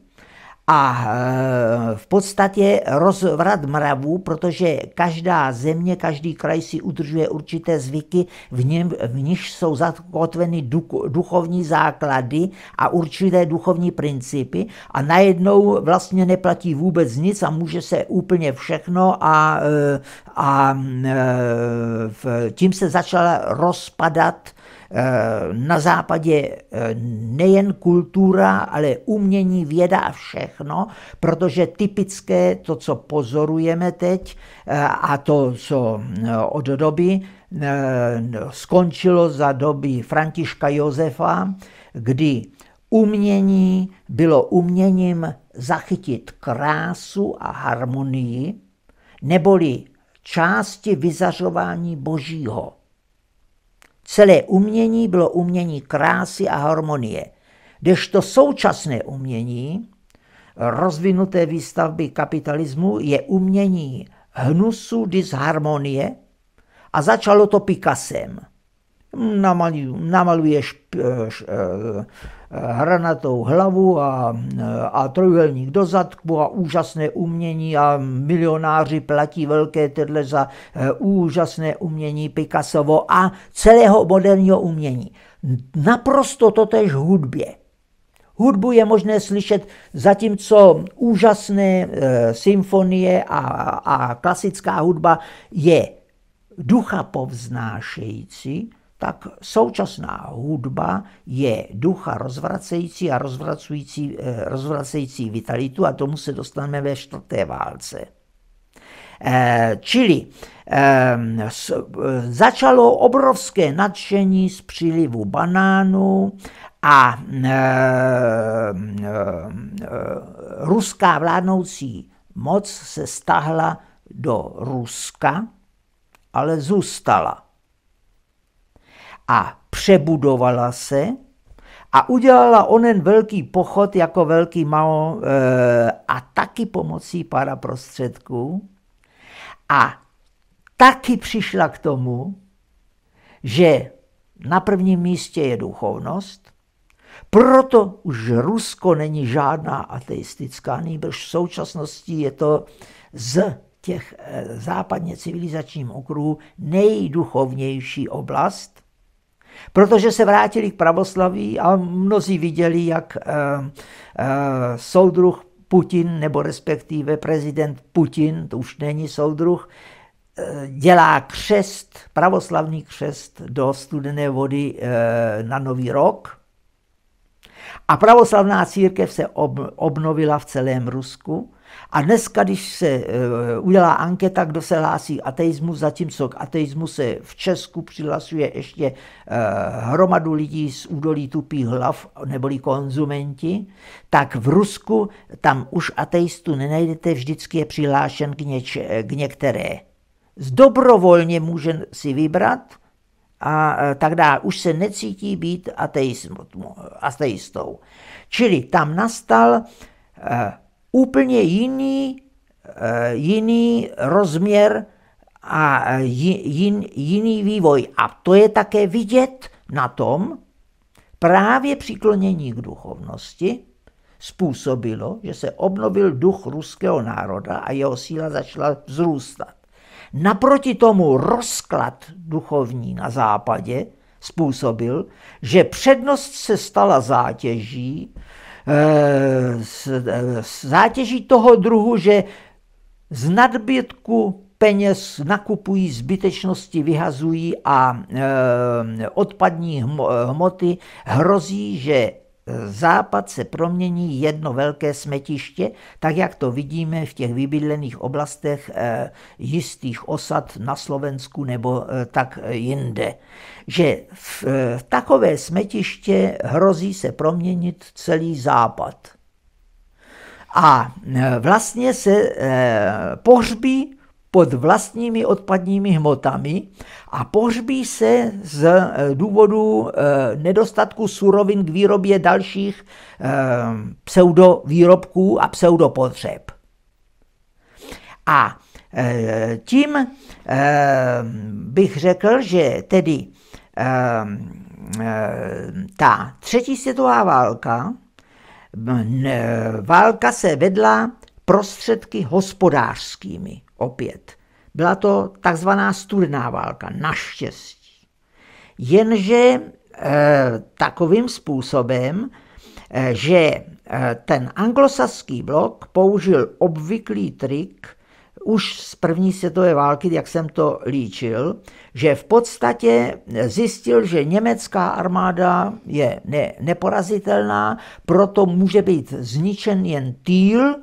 a eh, v podstatě rozvrat mravů, protože každá země, každý kraj si udržuje určité zvyky, v, něm, v nich jsou zakotveny duchovní základy a určité duchovní principy a najednou vlastně neplatí vůbec nic a může se úplně všechno a, eh, a eh, tím se začala rozpadat Eh, na západě eh, nejen kultura, ale umění, věda a všechno, protože typické to, co pozorujeme teď eh, a to, co od doby skončilo za doby Františka Josefa, kdy umění bylo uměním zachytit krásu a harmonii, neboli části vyzařování božího. Celé umění bylo umění krásy a harmonie, kdežto současné umění, rozvinuté výstavby kapitalismu, je umění hnusu, disharmonie a začalo to Picassem. Namaluješ eh, eh, hranatou hlavu a, a trojuhelník do zadku a úžasné umění a milionáři platí velké tedle za eh, úžasné umění Picassovo a celého moderního umění. Naprosto totež hudbě. Hudbu je možné slyšet, zatímco úžasné e, symfonie a, a klasická hudba je ducha povznášející, tak současná hudba je ducha rozvracející a rozvracující, eh, rozvracející vitalitu a tomu se dostaneme ve čtvrté válce. Eh, čili ehm, eh, začalo obrovské nadšení z přílivu banánů a ehm, ehm, ruská vládnoucí moc se stahla do Ruska, ale zůstala a přebudovala se a udělala onen velký pochod jako velký Mao eh, a taky pomocí para prostředků a taky přišla k tomu, že na prvním místě je duchovnost, proto už Rusko není žádná ateistická, nýbrž v současnosti je to z těch eh, západně civilizačním okruhů nejduchovnější oblast, Protože se vrátili k pravoslaví a mnozí viděli, jak eh, eh, soudruh Putin, nebo respektive prezident Putin, to už není soudruh, eh, dělá křest, pravoslavný křest do studené vody na Nový rok. A pravoslavná církev se obnovila v celém Rusku a dneska, když se eh, udělá anketa, kdo se hlásí ateismu, zatímco k ateismu se v Česku přihlasuje ještě eh, hromadu lidí z údolí tupých hlav, neboli konzumenti, tak v Rusku tam už ateistu nenajdete, vždycky je přihlášen k, něč, eh, k některé. Zdobrovolně dobrovolně může si vybrat a tak dále. Už se necítí být ateistou. Čili tam nastal úplně jiný, eh, jiný rozměr a eh, jin, jiný vývoj. A to je také vidět na tom, právě přiklonění k duchovnosti způsobilo, že se obnovil duch ruského národa a jeho síla začala vzrůstat. Naproti tomu rozklad duchovní na západě způsobil, že přednost se stala zátěží, Eh, eh, zátěží toho druhu, že z nadbytku peněz nakupují zbytečnosti, vyhazují a eh, odpadní hmoty hrozí, že Západ se promění jedno velké smetiště, tak jak to vidíme v těch vybydlených oblastech eh, jistých osad na Slovensku nebo eh, tak jinde. Že eh, v takové smetiště hrozí se proměnit celý Západ. A vlastně se pohřbí pod vlastními odpadními hmotami a pohřbí se z eh, důvodu eh, nedostatku surovin k výrobě dalších eh, pseudovýrobků a pseudopotřeb. A tím bych řekl, že tedy ta třetí světová válka, válka se vedla prostředky hospodářskými. Opět, byla to takzvaná studená válka, naštěstí. Jenže eh, takovým způsobem, eh, že eh, ten anglosaský blok použil obvyklý trik už z první světové války, jak jsem to líčil, že v podstatě zjistil, že německá armáda je ne, neporazitelná, proto může být zničen jen Týl,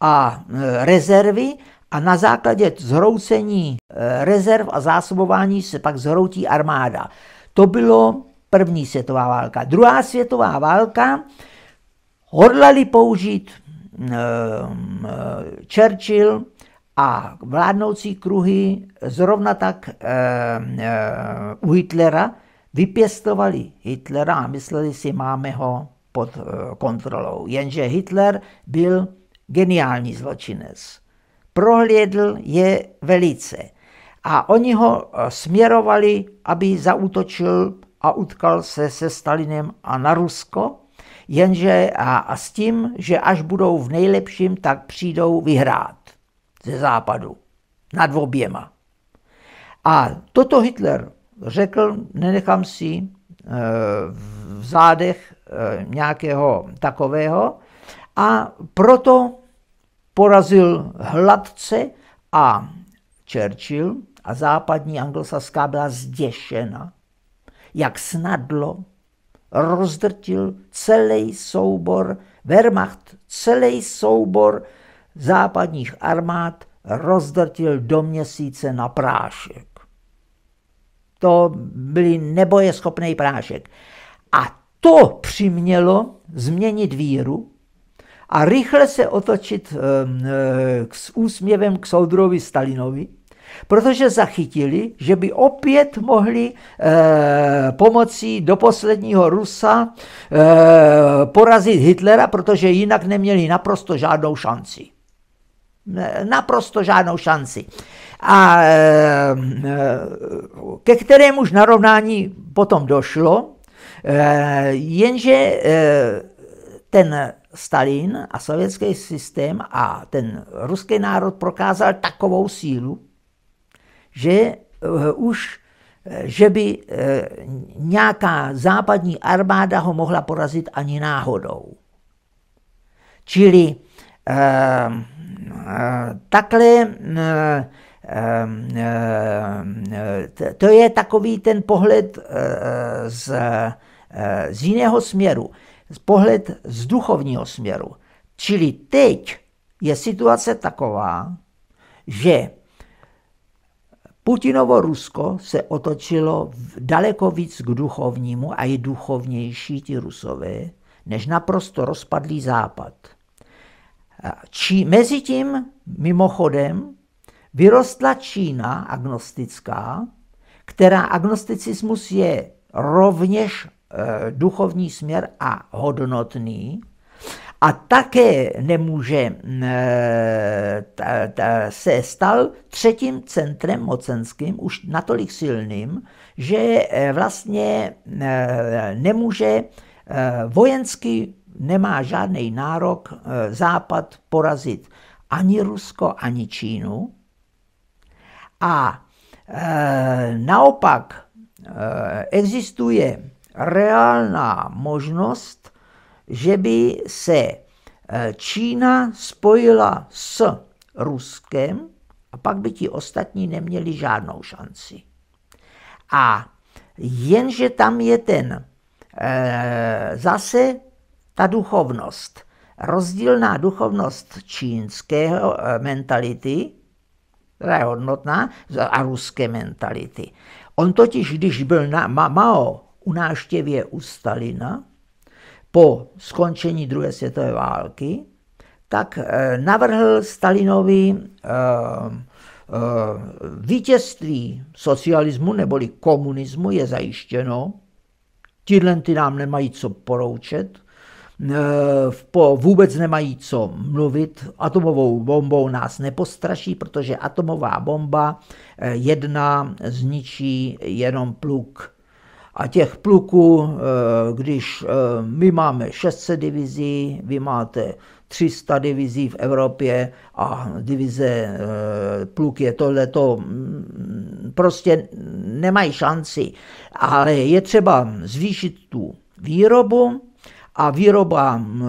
a e, rezervy a na základě zhroucení e, rezerv a zásobování se pak zhroutí armáda. To bylo první světová válka. Druhá světová válka hodlali použít e, Churchill a vládnoucí kruhy zrovna tak u Hitlera vypěstovali Hitlera a mysleli si, máme ho pod kontrolou. Jenže Hitler byl geniální zločinec. Prohlédl je velice a oni ho eh, směrovali, aby zautočil a utkal se se Stalinem a na Rusko, jenže a, a s tím, že až budou v nejlepším, tak přijdou vyhrát ze západu nad oběma. A toto Hitler řekl, nenechám si eh, v zádech eh, nějakého takového a proto porazil hladce a Churchill a západní anglosaská byla zděšena, jak snadlo rozdrtil celý soubor Wehrmacht, celý soubor západních armád rozdrtil do měsíce na prášek. To byly nebojeschopný prášek. A to přimělo změnit víru a rychle se otočit eh, eh, s úsměvem k soudrovi Stalinovi, protože zachytili, že by opět mohli eh, pomocí do posledního Rusa porazit Hitlera, protože jinak neměli naprosto žádnou šanci. Naprosto žádnou šanci. A ke kterémuž narovnání potom došlo, jenže ten Stalin a sovětský systém a ten ruský národ prokázal takovou sílu, že eh, už eh, že by eh, nějaká západní armáda ho mohla porazit ani náhodou. Čili ehm, takhle ehm, to je takový ten pohled z, z jiného směru pohled z duchovního směru. Čili teď je situace taková, že Putinovo Rusko se otočilo daleko víc k duchovnímu a je duchovnější ti Rusové, než naprosto rozpadlý západ. mezi mezitím, mimochodem, vyrostla Čína agnostická, která agnosticismus je rovněž Eh, duchovní směr a hodnotný, a také nemůže eh, se stal třetím centrem mocenským, už natolik silným, že eh, vlastně nemůže vojensky, nemá žádný nárok Západ porazit ani Rusko, ani Čínu. A naopak existuje reálná možnost, že by se e, Čína spojila s Ruskem a pak by ti ostatní neměli žádnou šanci. A jenže tam je ten e, zase ta duchovnost, rozdílná duchovnost čínské e, mentality, která je hodnotná, a ruské mentality. On totiž, když byl na Mao u náštěvě u Stalina po skončení druhé světové války, tak eh, navrhl Stalinovi eh, eh, vítězství socialismu neboli komunismu je zajištěno. Tihle ty nám nemají co poroučet, vůbec nemají co mluvit. Atomovou bombou nás nepostraší, protože atomová bomba jedna zničí jenom pluk a těch pluků, eh, když eh, my máme 600 divizí, vy máte 300 divizí v Evropě a divize eh, pluk je to mm, prostě nemají šanci. Ale je třeba zvýšit tu výrobu a výroba, mm,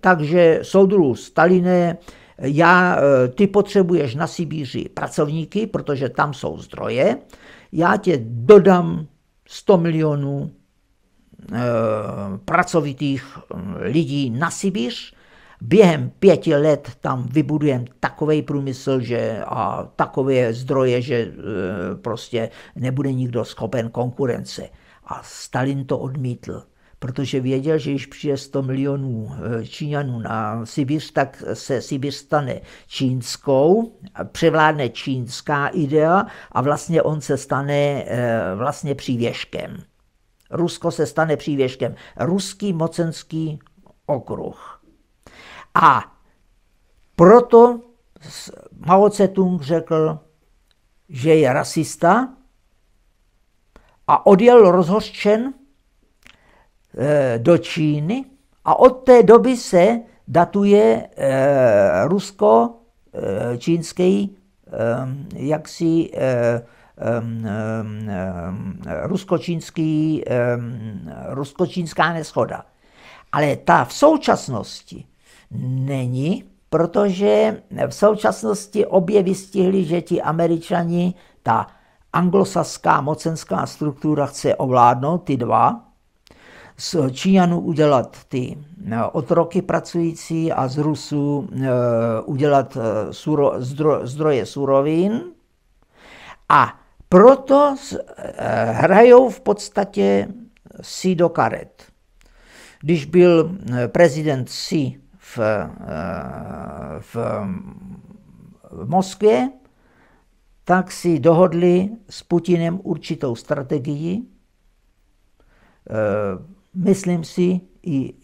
takže soudru Staliné, já, ty potřebuješ na Sibíři pracovníky, protože tam jsou zdroje, já tě dodám 100 milionů e, pracovitých eh, lidí na Sibiř. Během pěti let tam vybudujeme takový průmysl že, a takové zdroje, že e, prostě nebude nikdo schopen konkurence. A Stalin to odmítl protože věděl, že když přijde 100 milionů eh, Číňanů na Sibiř, tak se Sibiř stane čínskou, převládne čínská idea a vlastně on se stane eh, vlastně přívěžkem. Rusko se stane přívěžkem. Ruský mocenský okruh. A proto Mao Tse-tung řekl, že je rasista a odjel rozhořčen Eh, do Číny a od té doby se datuje rusko-čínský jaksi rusko-čínský, rusko-čínská neschoda. Ale ta v současnosti není, protože v současnosti obě vystihli, že ti američani, ta anglosaská mocenská struktura chce ovládnout ty dva, z Číňanů udělat ty eh, otroky pracující a z Rusů eh, udělat eh, suro, zdro, zdroje surovin. A proto hrajou v podstatě si do karet. Když byl prezident Si v, v Moskvě, tak si dohodli s Putinem určitou strategii, myslím si,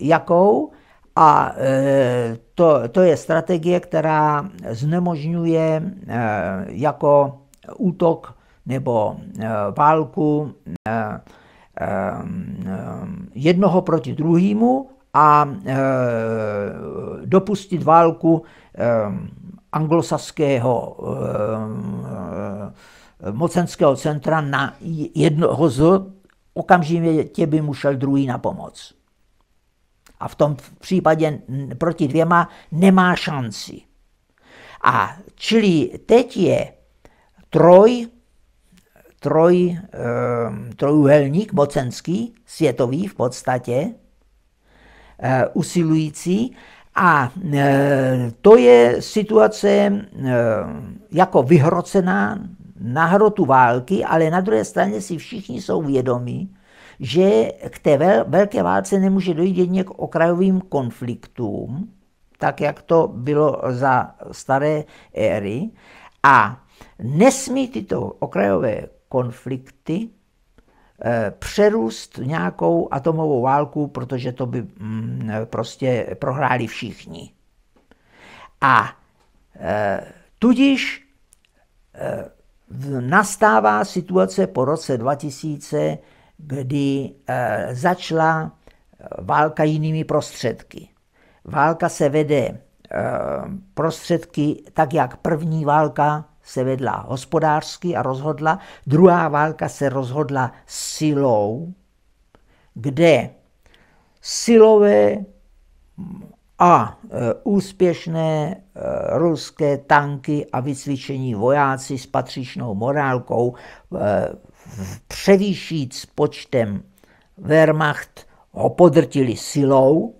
jakou. A e, to, to je strategie, která znemožňuje e, jako útok nebo e, válku jednoho proti druhému a dopustit válku anglosaského mocenského centra na jednoho z okamžitě by mu šel druhý na pomoc. A v tom případě proti dvěma nemá šanci. A čili teď je troj, troj, ehm, trojuhelník mocenský, světový v podstatě, eh, usilující. A eh, to je situace ehm, jako vyhrocená na hrotu války, ale na druhé straně si všichni jsou vědomí, že k té vel, velké válce nemůže dojít jedině k okrajovým konfliktům, tak jak to bylo za staré éry, a nesmí tyto okrajové konflikty eh, přerůst nějakou atomovou válku, protože to by mm, prostě prohráli všichni. A eh, tudíž eh, nastává situace po roce 2000, kdy eh, začala eh, válka jinými prostředky. Válka se vede eh, prostředky tak, jak první válka se vedla hospodářsky a rozhodla, druhá válka se rozhodla silou, kde silové a e, úspěšné e, ruské tanky a vycvičení vojáci s patřičnou morálkou e, převýšit s počtem Wehrmacht ho podrtili silou,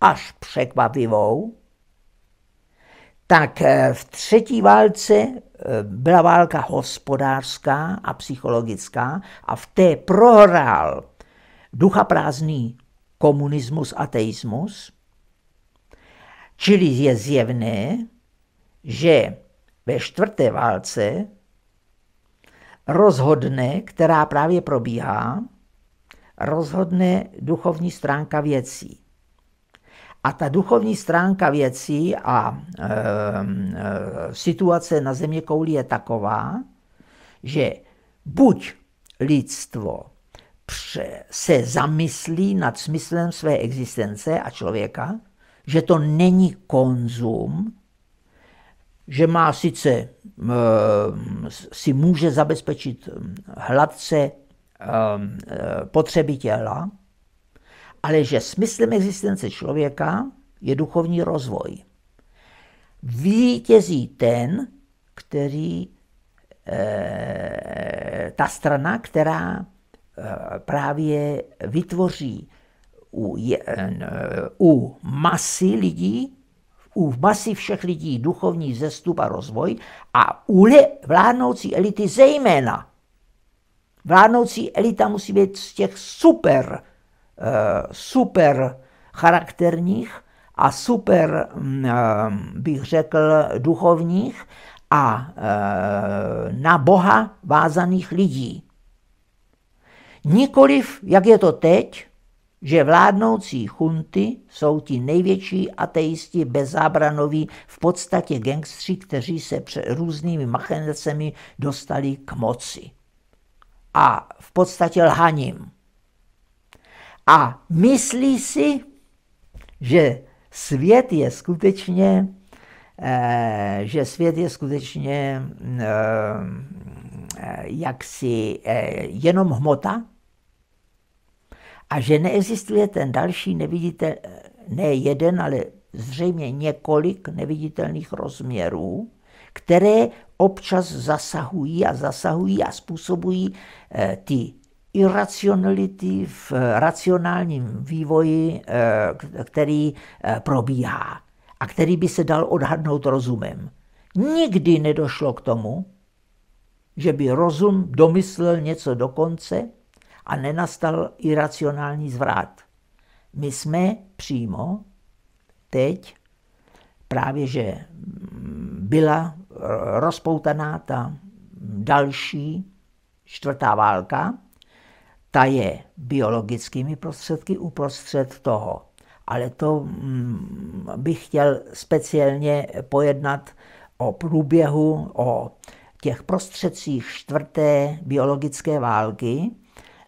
až překvapivou, tak v třetí válce byla válka hospodářská a psychologická a v té prohrál ducha prázdný komunismus, ateismus, Čili je zjevné, že ve čtvrté válce rozhodne, která právě probíhá, rozhodne duchovní stránka věcí. A ta duchovní stránka věcí a e, e, situace na země kouli je taková, že buď lidstvo se zamyslí nad smyslem své existence a člověka, že to není konzum, že má sice, eh, si může zabezpečit hm, hladce hm, eh, potřeby těla, ale že smyslem existence člověka je duchovní rozvoj. Vítězí ten, který, eh, ta strana, která právě vytvoří u, je, u masy lidí, u masy všech lidí duchovní zestup a rozvoj a u vládnoucí elity zejména. Vládnoucí elita musí být z těch super, eh, super charakterních a super, mm, eh, bych řekl, duchovních a eh, na Boha vázaných lidí. Nikoliv, jak je to teď, že vládnoucí chunty jsou ti největší ateisti bezábranoví, v podstatě gangstři, kteří se před různými machinacemi dostali k moci. A v podstatě lhaním. A myslí si, že svět je skutečně, eh, že svět je skutečně eh, eh, jaksi jenom hmota, a že neexistuje ten další, neviditel, ne jeden, ale zřejmě několik neviditelných rozměrů, které občas zasahují a zasahují a způsobují eh, ty iracionality v racionálním vývoji, eh, který eh, probíhá a který by se dal odhadnout rozumem. Nikdy nedošlo k tomu, že by rozum domyslel něco dokonce. konce a nenastal iracionální zvrat. My jsme přímo teď právě, že mm, byla rozpoutaná ta další čtvrtá válka, ta je biologickými prostředky uprostřed toho. Ale to mm, bych chtěl speciálně pojednat o průběhu, o těch prostředcích čtvrté biologické války,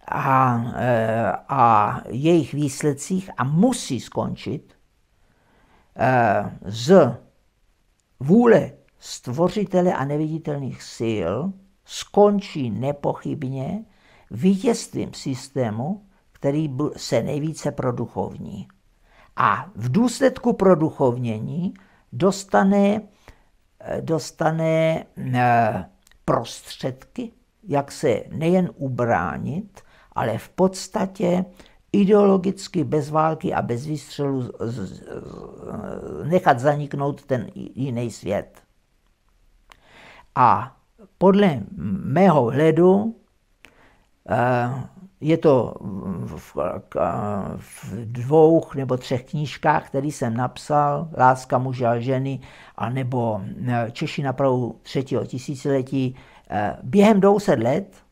a, eh, a jejich výsledcích a musí skončit eh, z vůle stvořitele a neviditelných sil skončí nepochybně vítězstvím systému, který se nejvíce produchovní. A v důsledku produchovnění dostane, eh, dostane prostředky, jak se nejen ubránit, ale v podstatě ideologicky bez války a bez výstřelu nechat zaniknout ten jiný svět. A podle mého hledu eh, je to v dvou nebo třech knížkách, které jsem napsal, Láska muže a ženy, anebo eh, Češi na prahu třetího tisíciletí, eh, během 200 let,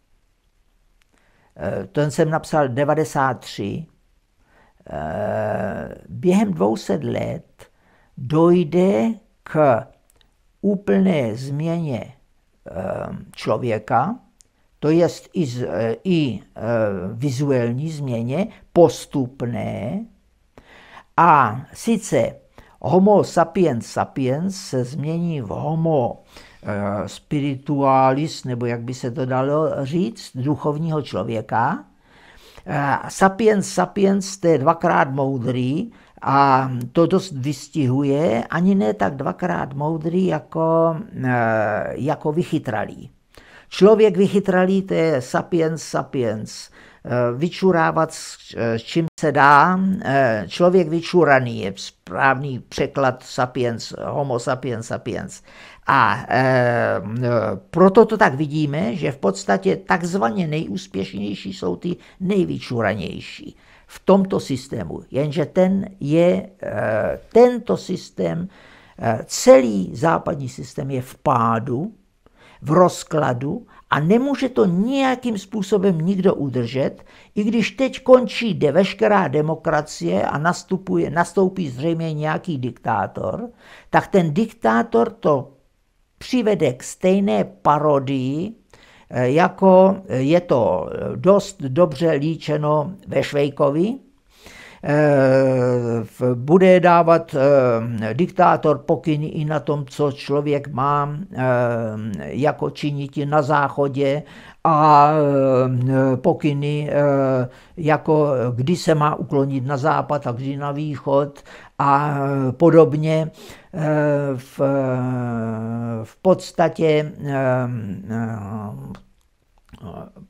Eh, ten jsem napsal 93. Eh, během 200 let dojde k úplné změně eh, člověka, to je i, i vizuální změně, postupné. A sice homo sapiens sapiens se změní v homo Eh, spiritualis, nebo jak by se to dalo říct, duchovního člověka. Eh, sapiens sapiens, to je dvakrát moudrý a to dost vystihuje, ani ne tak dvakrát moudrý, jako, eh, jako vychytralý. Člověk vychytralý, to je sapiens sapiens. Vyčurávat, s čím se dá. Člověk vyčuraný je správný překlad sapiens, homo sapiens sapiens. A e, e, proto to tak vidíme, že v podstatě takzvaně nejúspěšnější jsou ty nejvyčuranější v tomto systému. Jenže ten je, e, tento systém, e, celý západní systém je v pádu, v rozkladu a nemůže to nějakým způsobem nikdo udržet, i když teď končí de veškerá demokracie a nastupuje, nastoupí zřejmě nějaký diktátor, tak ten diktátor to přivede k stejné parodii, eh, jako eh, je to eh, dost dobře líčeno ve Švejkovi, bude dávat diktátor pokyny i na tom, co člověk má jako činit na záchodě a pokyny, jako kdy se má uklonit na západ a kdy na východ a eh, podobně. Eh, v, eh, v podstatě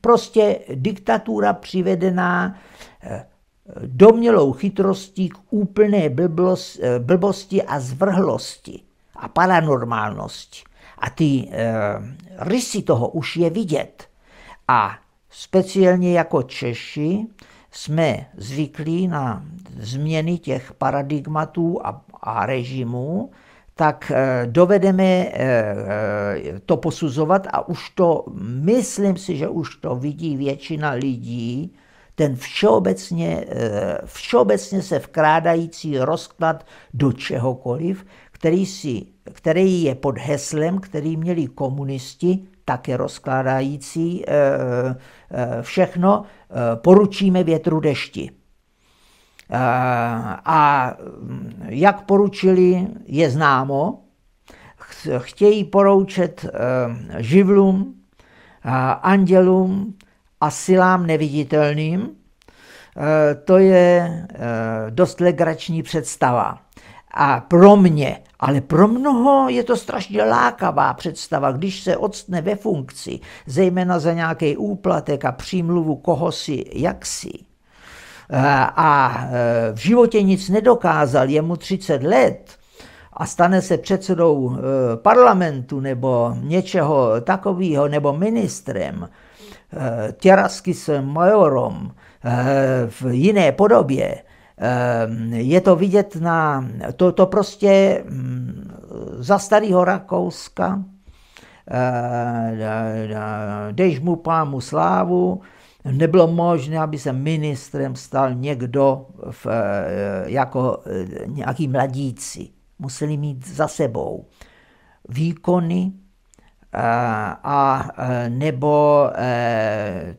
prostě diktatura přivedená domělou chytrostí k úplné blbos, blbosti a zvrhlosti a paranormálnosti. A ty rysy toho už je vidět. A speciálně jako Češi jsme zvyklí na změny těch paradigmatů a, a režimů, tak eh, dovedeme eh, eh, to posuzovat a už to, myslím si, že už to vidí většina lidí, ten všeobecně, všeobecně se vkrádající rozklad do čehokoliv, který, si, který je pod heslem, který měli komunisti, také rozkládající všechno, Eh, poručíme větru dešti. Eh, a hm, jak poručili, je známo. Chtějí poroučet eh, živlům, andělům a silám neviditelným. To je dost legrační představa. A pro mě ale pro mnoho je to strašně lákavá představa, když se odstne ve funkci, zejména za nějaký úplatek a přímluvu koho si, jak si. Eh, a eh, v životě nic nedokázal, je mu 30 let a stane se předsedou eh, parlamentu nebo něčeho takového, nebo ministrem, těrasky s majorom v jiné podobě, Ehm, je to vidět na, to, to prostě mm, za starého Rakouska, eh, dejš mu pámu slávu, nebylo možné, aby se ministrem stal někdo v, eh, jako eh, nějaký mladíci. Museli mít za sebou výkony a, a nebo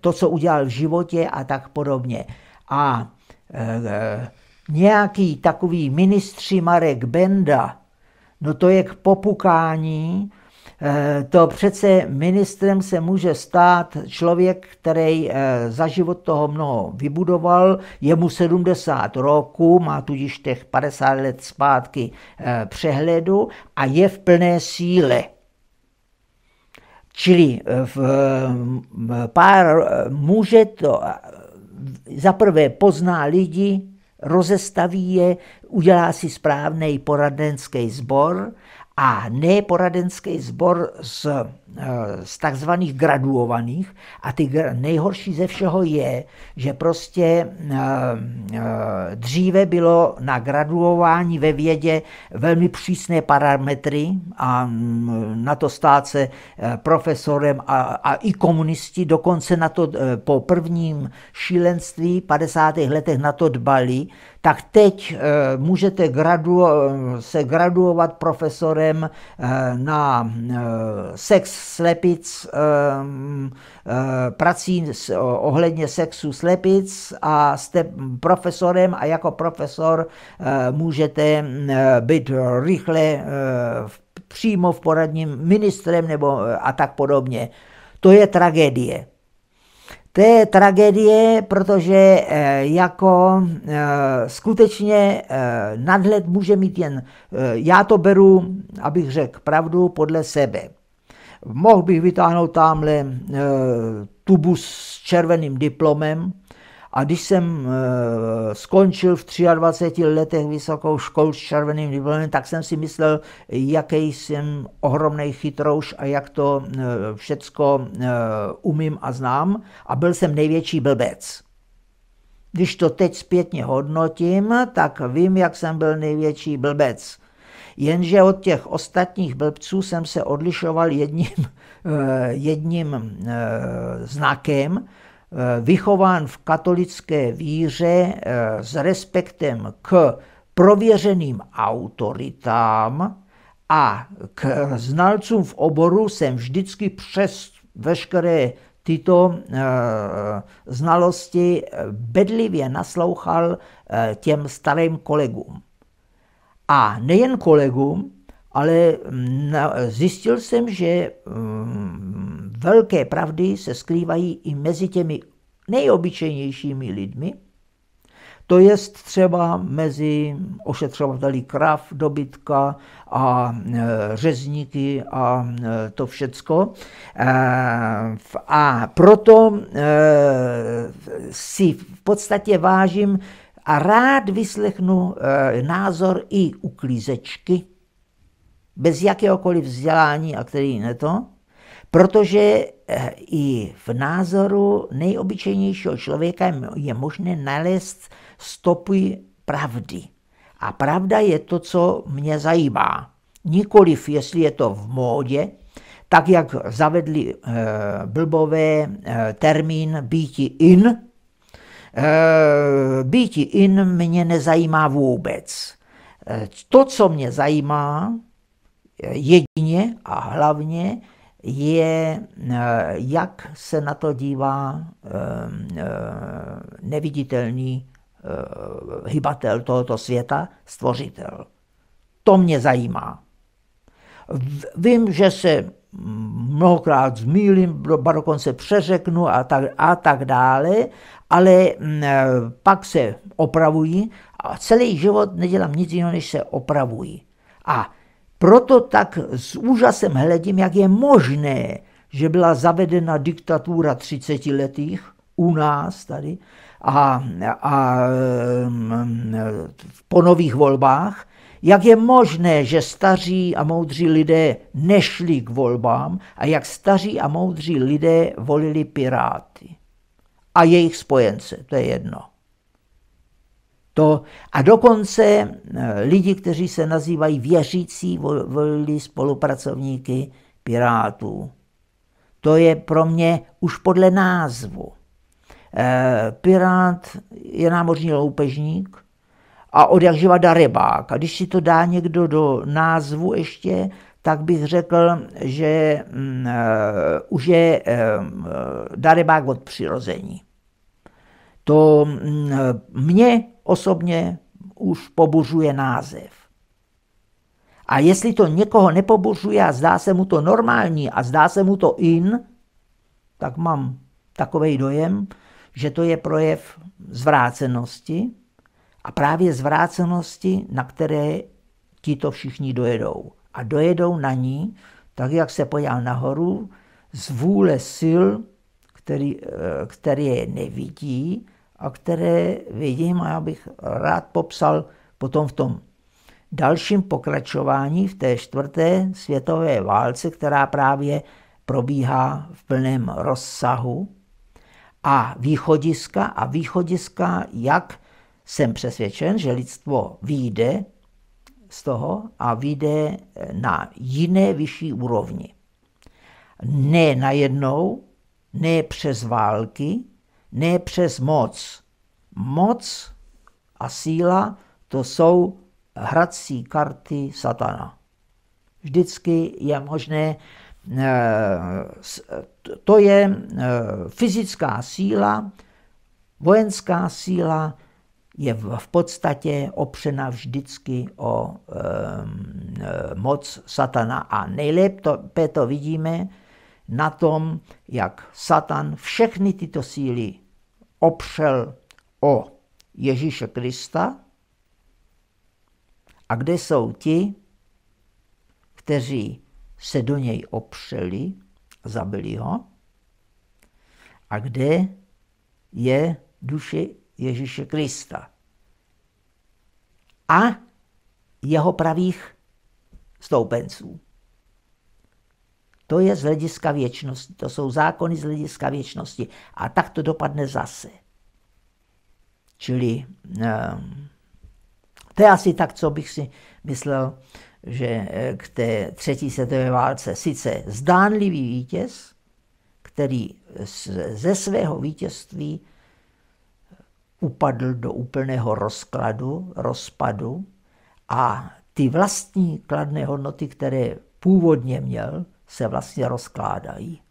to, co udělal v životě a tak podobně. A Eh, eh, nějaký takový ministři Marek Benda, no to je k popukání, eh, to přece ministrem se může stát člověk, který za život toho mnoho vybudoval, je mu 70 roku, má tudíž těch 50 let zpátky přehledu a je v plné síle. Čili v pár, může to zaprvé pozná lidi, rozestaví je, udělá si správný poradenský sbor a ne poradenský sbor s Eh, z takzvaných graduovaných a ty nejhorší ze všeho je, že prostě eh, eh, dříve bylo na graduování ve vědě velmi přísné parametry a mm, na to stát se profesorem a, a i komunisti dokonce na to po prvním šílenství 50. letech na to dbali, tak teď můžete se graduovat profesorem na sex slepic, ehm, eh, prací ohledně sexu slepic a jste profesorem a jako profesor eh, můžete mm, eh, být rychle přímo v poradním ministrem nebo a tak podobně. To je tragédie. To je tragédie, protože jako skutečně nadhled může mít jen, já to beru, abych řekl pravdu, podle sebe. Mohl bych vytáhnout tamhle e, tubus s červeným diplomem, a když jsem e, skončil v 23 letech vysokou školu s červeným diplomem, tak jsem si myslel, jaký jsem ohromný chytrouš a jak to e, všecko umím a znám. A byl jsem největší blbec. Když to teď zpětně hodnotím, tak vím, jak jsem byl největší blbec. Jenže od těch ostatních blbců jsem se odlišoval jedním, (laughs) eh, jedním eh, znakem, eh, vychován v katolické víře s respektem k prověřeným autoritám a k znalcům v oboru jsem vždycky přes veškeré tyto znalosti bedlivě naslouchal těm starým kolegům. A nejen kolegům, ale mm, zjistil jsem, že mm, velké pravdy se skrývají i mezi těmi nejobyčejnějšími lidmi, to je třeba mezi ošetřovateli krav, dobytka a e, řezníky a e, to všecko. E, a proto si v podstatě vážím a rád vyslechnu eh, názor i uklízečky, bez jakéhokoliv vzdělání a který ne to, protože eh, i v názoru nejobyčejnějšího člověka je možné nalézt stopy pravdy. A pravda je to, co mě zajímá. Nikoliv, jestli je to v módě, tak jak zavedli e, blbové e, termín býti in, Eh, býti in mě nezajímá vůbec. Eh, to, co mě zajímá, eh, jedině a hlavně je, jak se na to dívá neviditelný hybatel tohoto světa, stvořitel. To mě zajímá. Vím, že se mnohokrát zmýlím, dokonce přeřeknu a tak, a tak dále, ale mm, eh, pak se opravují a celý život nedělám nic jiného, než se opravují. A proto tak s úžasem hledím, jak je možné, že byla zavedena diktatura 30 letých u nás tady a, a mm, po nových volbách, jak je možné, že staří a moudří lidé nešli k volbám a jak staří a moudří lidé volili piráty a jejich spojence, to je jedno. To, a dokonce eh, lidi, kteří se nazývají věřící, volili spolupracovníky pirátů. To je pro mě už podle názvu. Eh, Pirát je námořní loupežník a od jak živa A když si to dá někdo do názvu ještě, tak bych řekl, že uh, už je uh, darebák od přirození. To uh, mě osobně už pobuřuje název. A jestli to někoho nepobožuje a zdá se mu to normální a zdá se mu to in, tak mám takový dojem, že to je projev zvrácenosti a právě zvrácenosti, na které ti to všichni dojedou a dojedou na ní, tak jak se pojal nahoru, z vůle sil, který, eh, který je nevidí a které vidím a já bych rád popsal potom v tom dalším pokračování v té čtvrté světové válce, která právě probíhá v plném rozsahu a východiska a východiska, jak jsem přesvědčen, že lidstvo výjde z toho a vyjde eh, na jiné vyšší úrovni. Ne najednou, ne přes války, ne přes moc. Moc a síla to jsou hrací karty satana. Vždycky je možné, eh, to je eh, fyzická síla, vojenská síla, je v podstatě opřena vždycky o e, moc satana. A nejlépe to to vidíme na tom, jak satan všechny tyto síly opřel o Ježíše Krista a kde jsou ti, kteří se do něj opřeli, zabili ho, a kde je duše Ježíše Krista a jeho pravých stoupenců. To je z hlediska věčnosti, to jsou zákony z hlediska věčnosti. A tak to dopadne zase. Čili ehm, to je asi tak, co bych si myslel, že eh, k té třetí světové válce sice zdánlivý vítěz, který ze svého vítězství upadl do úplného rozkladu, rozpadu a ty vlastní kladné hodnoty, které původně měl, se vlastně rozkládají.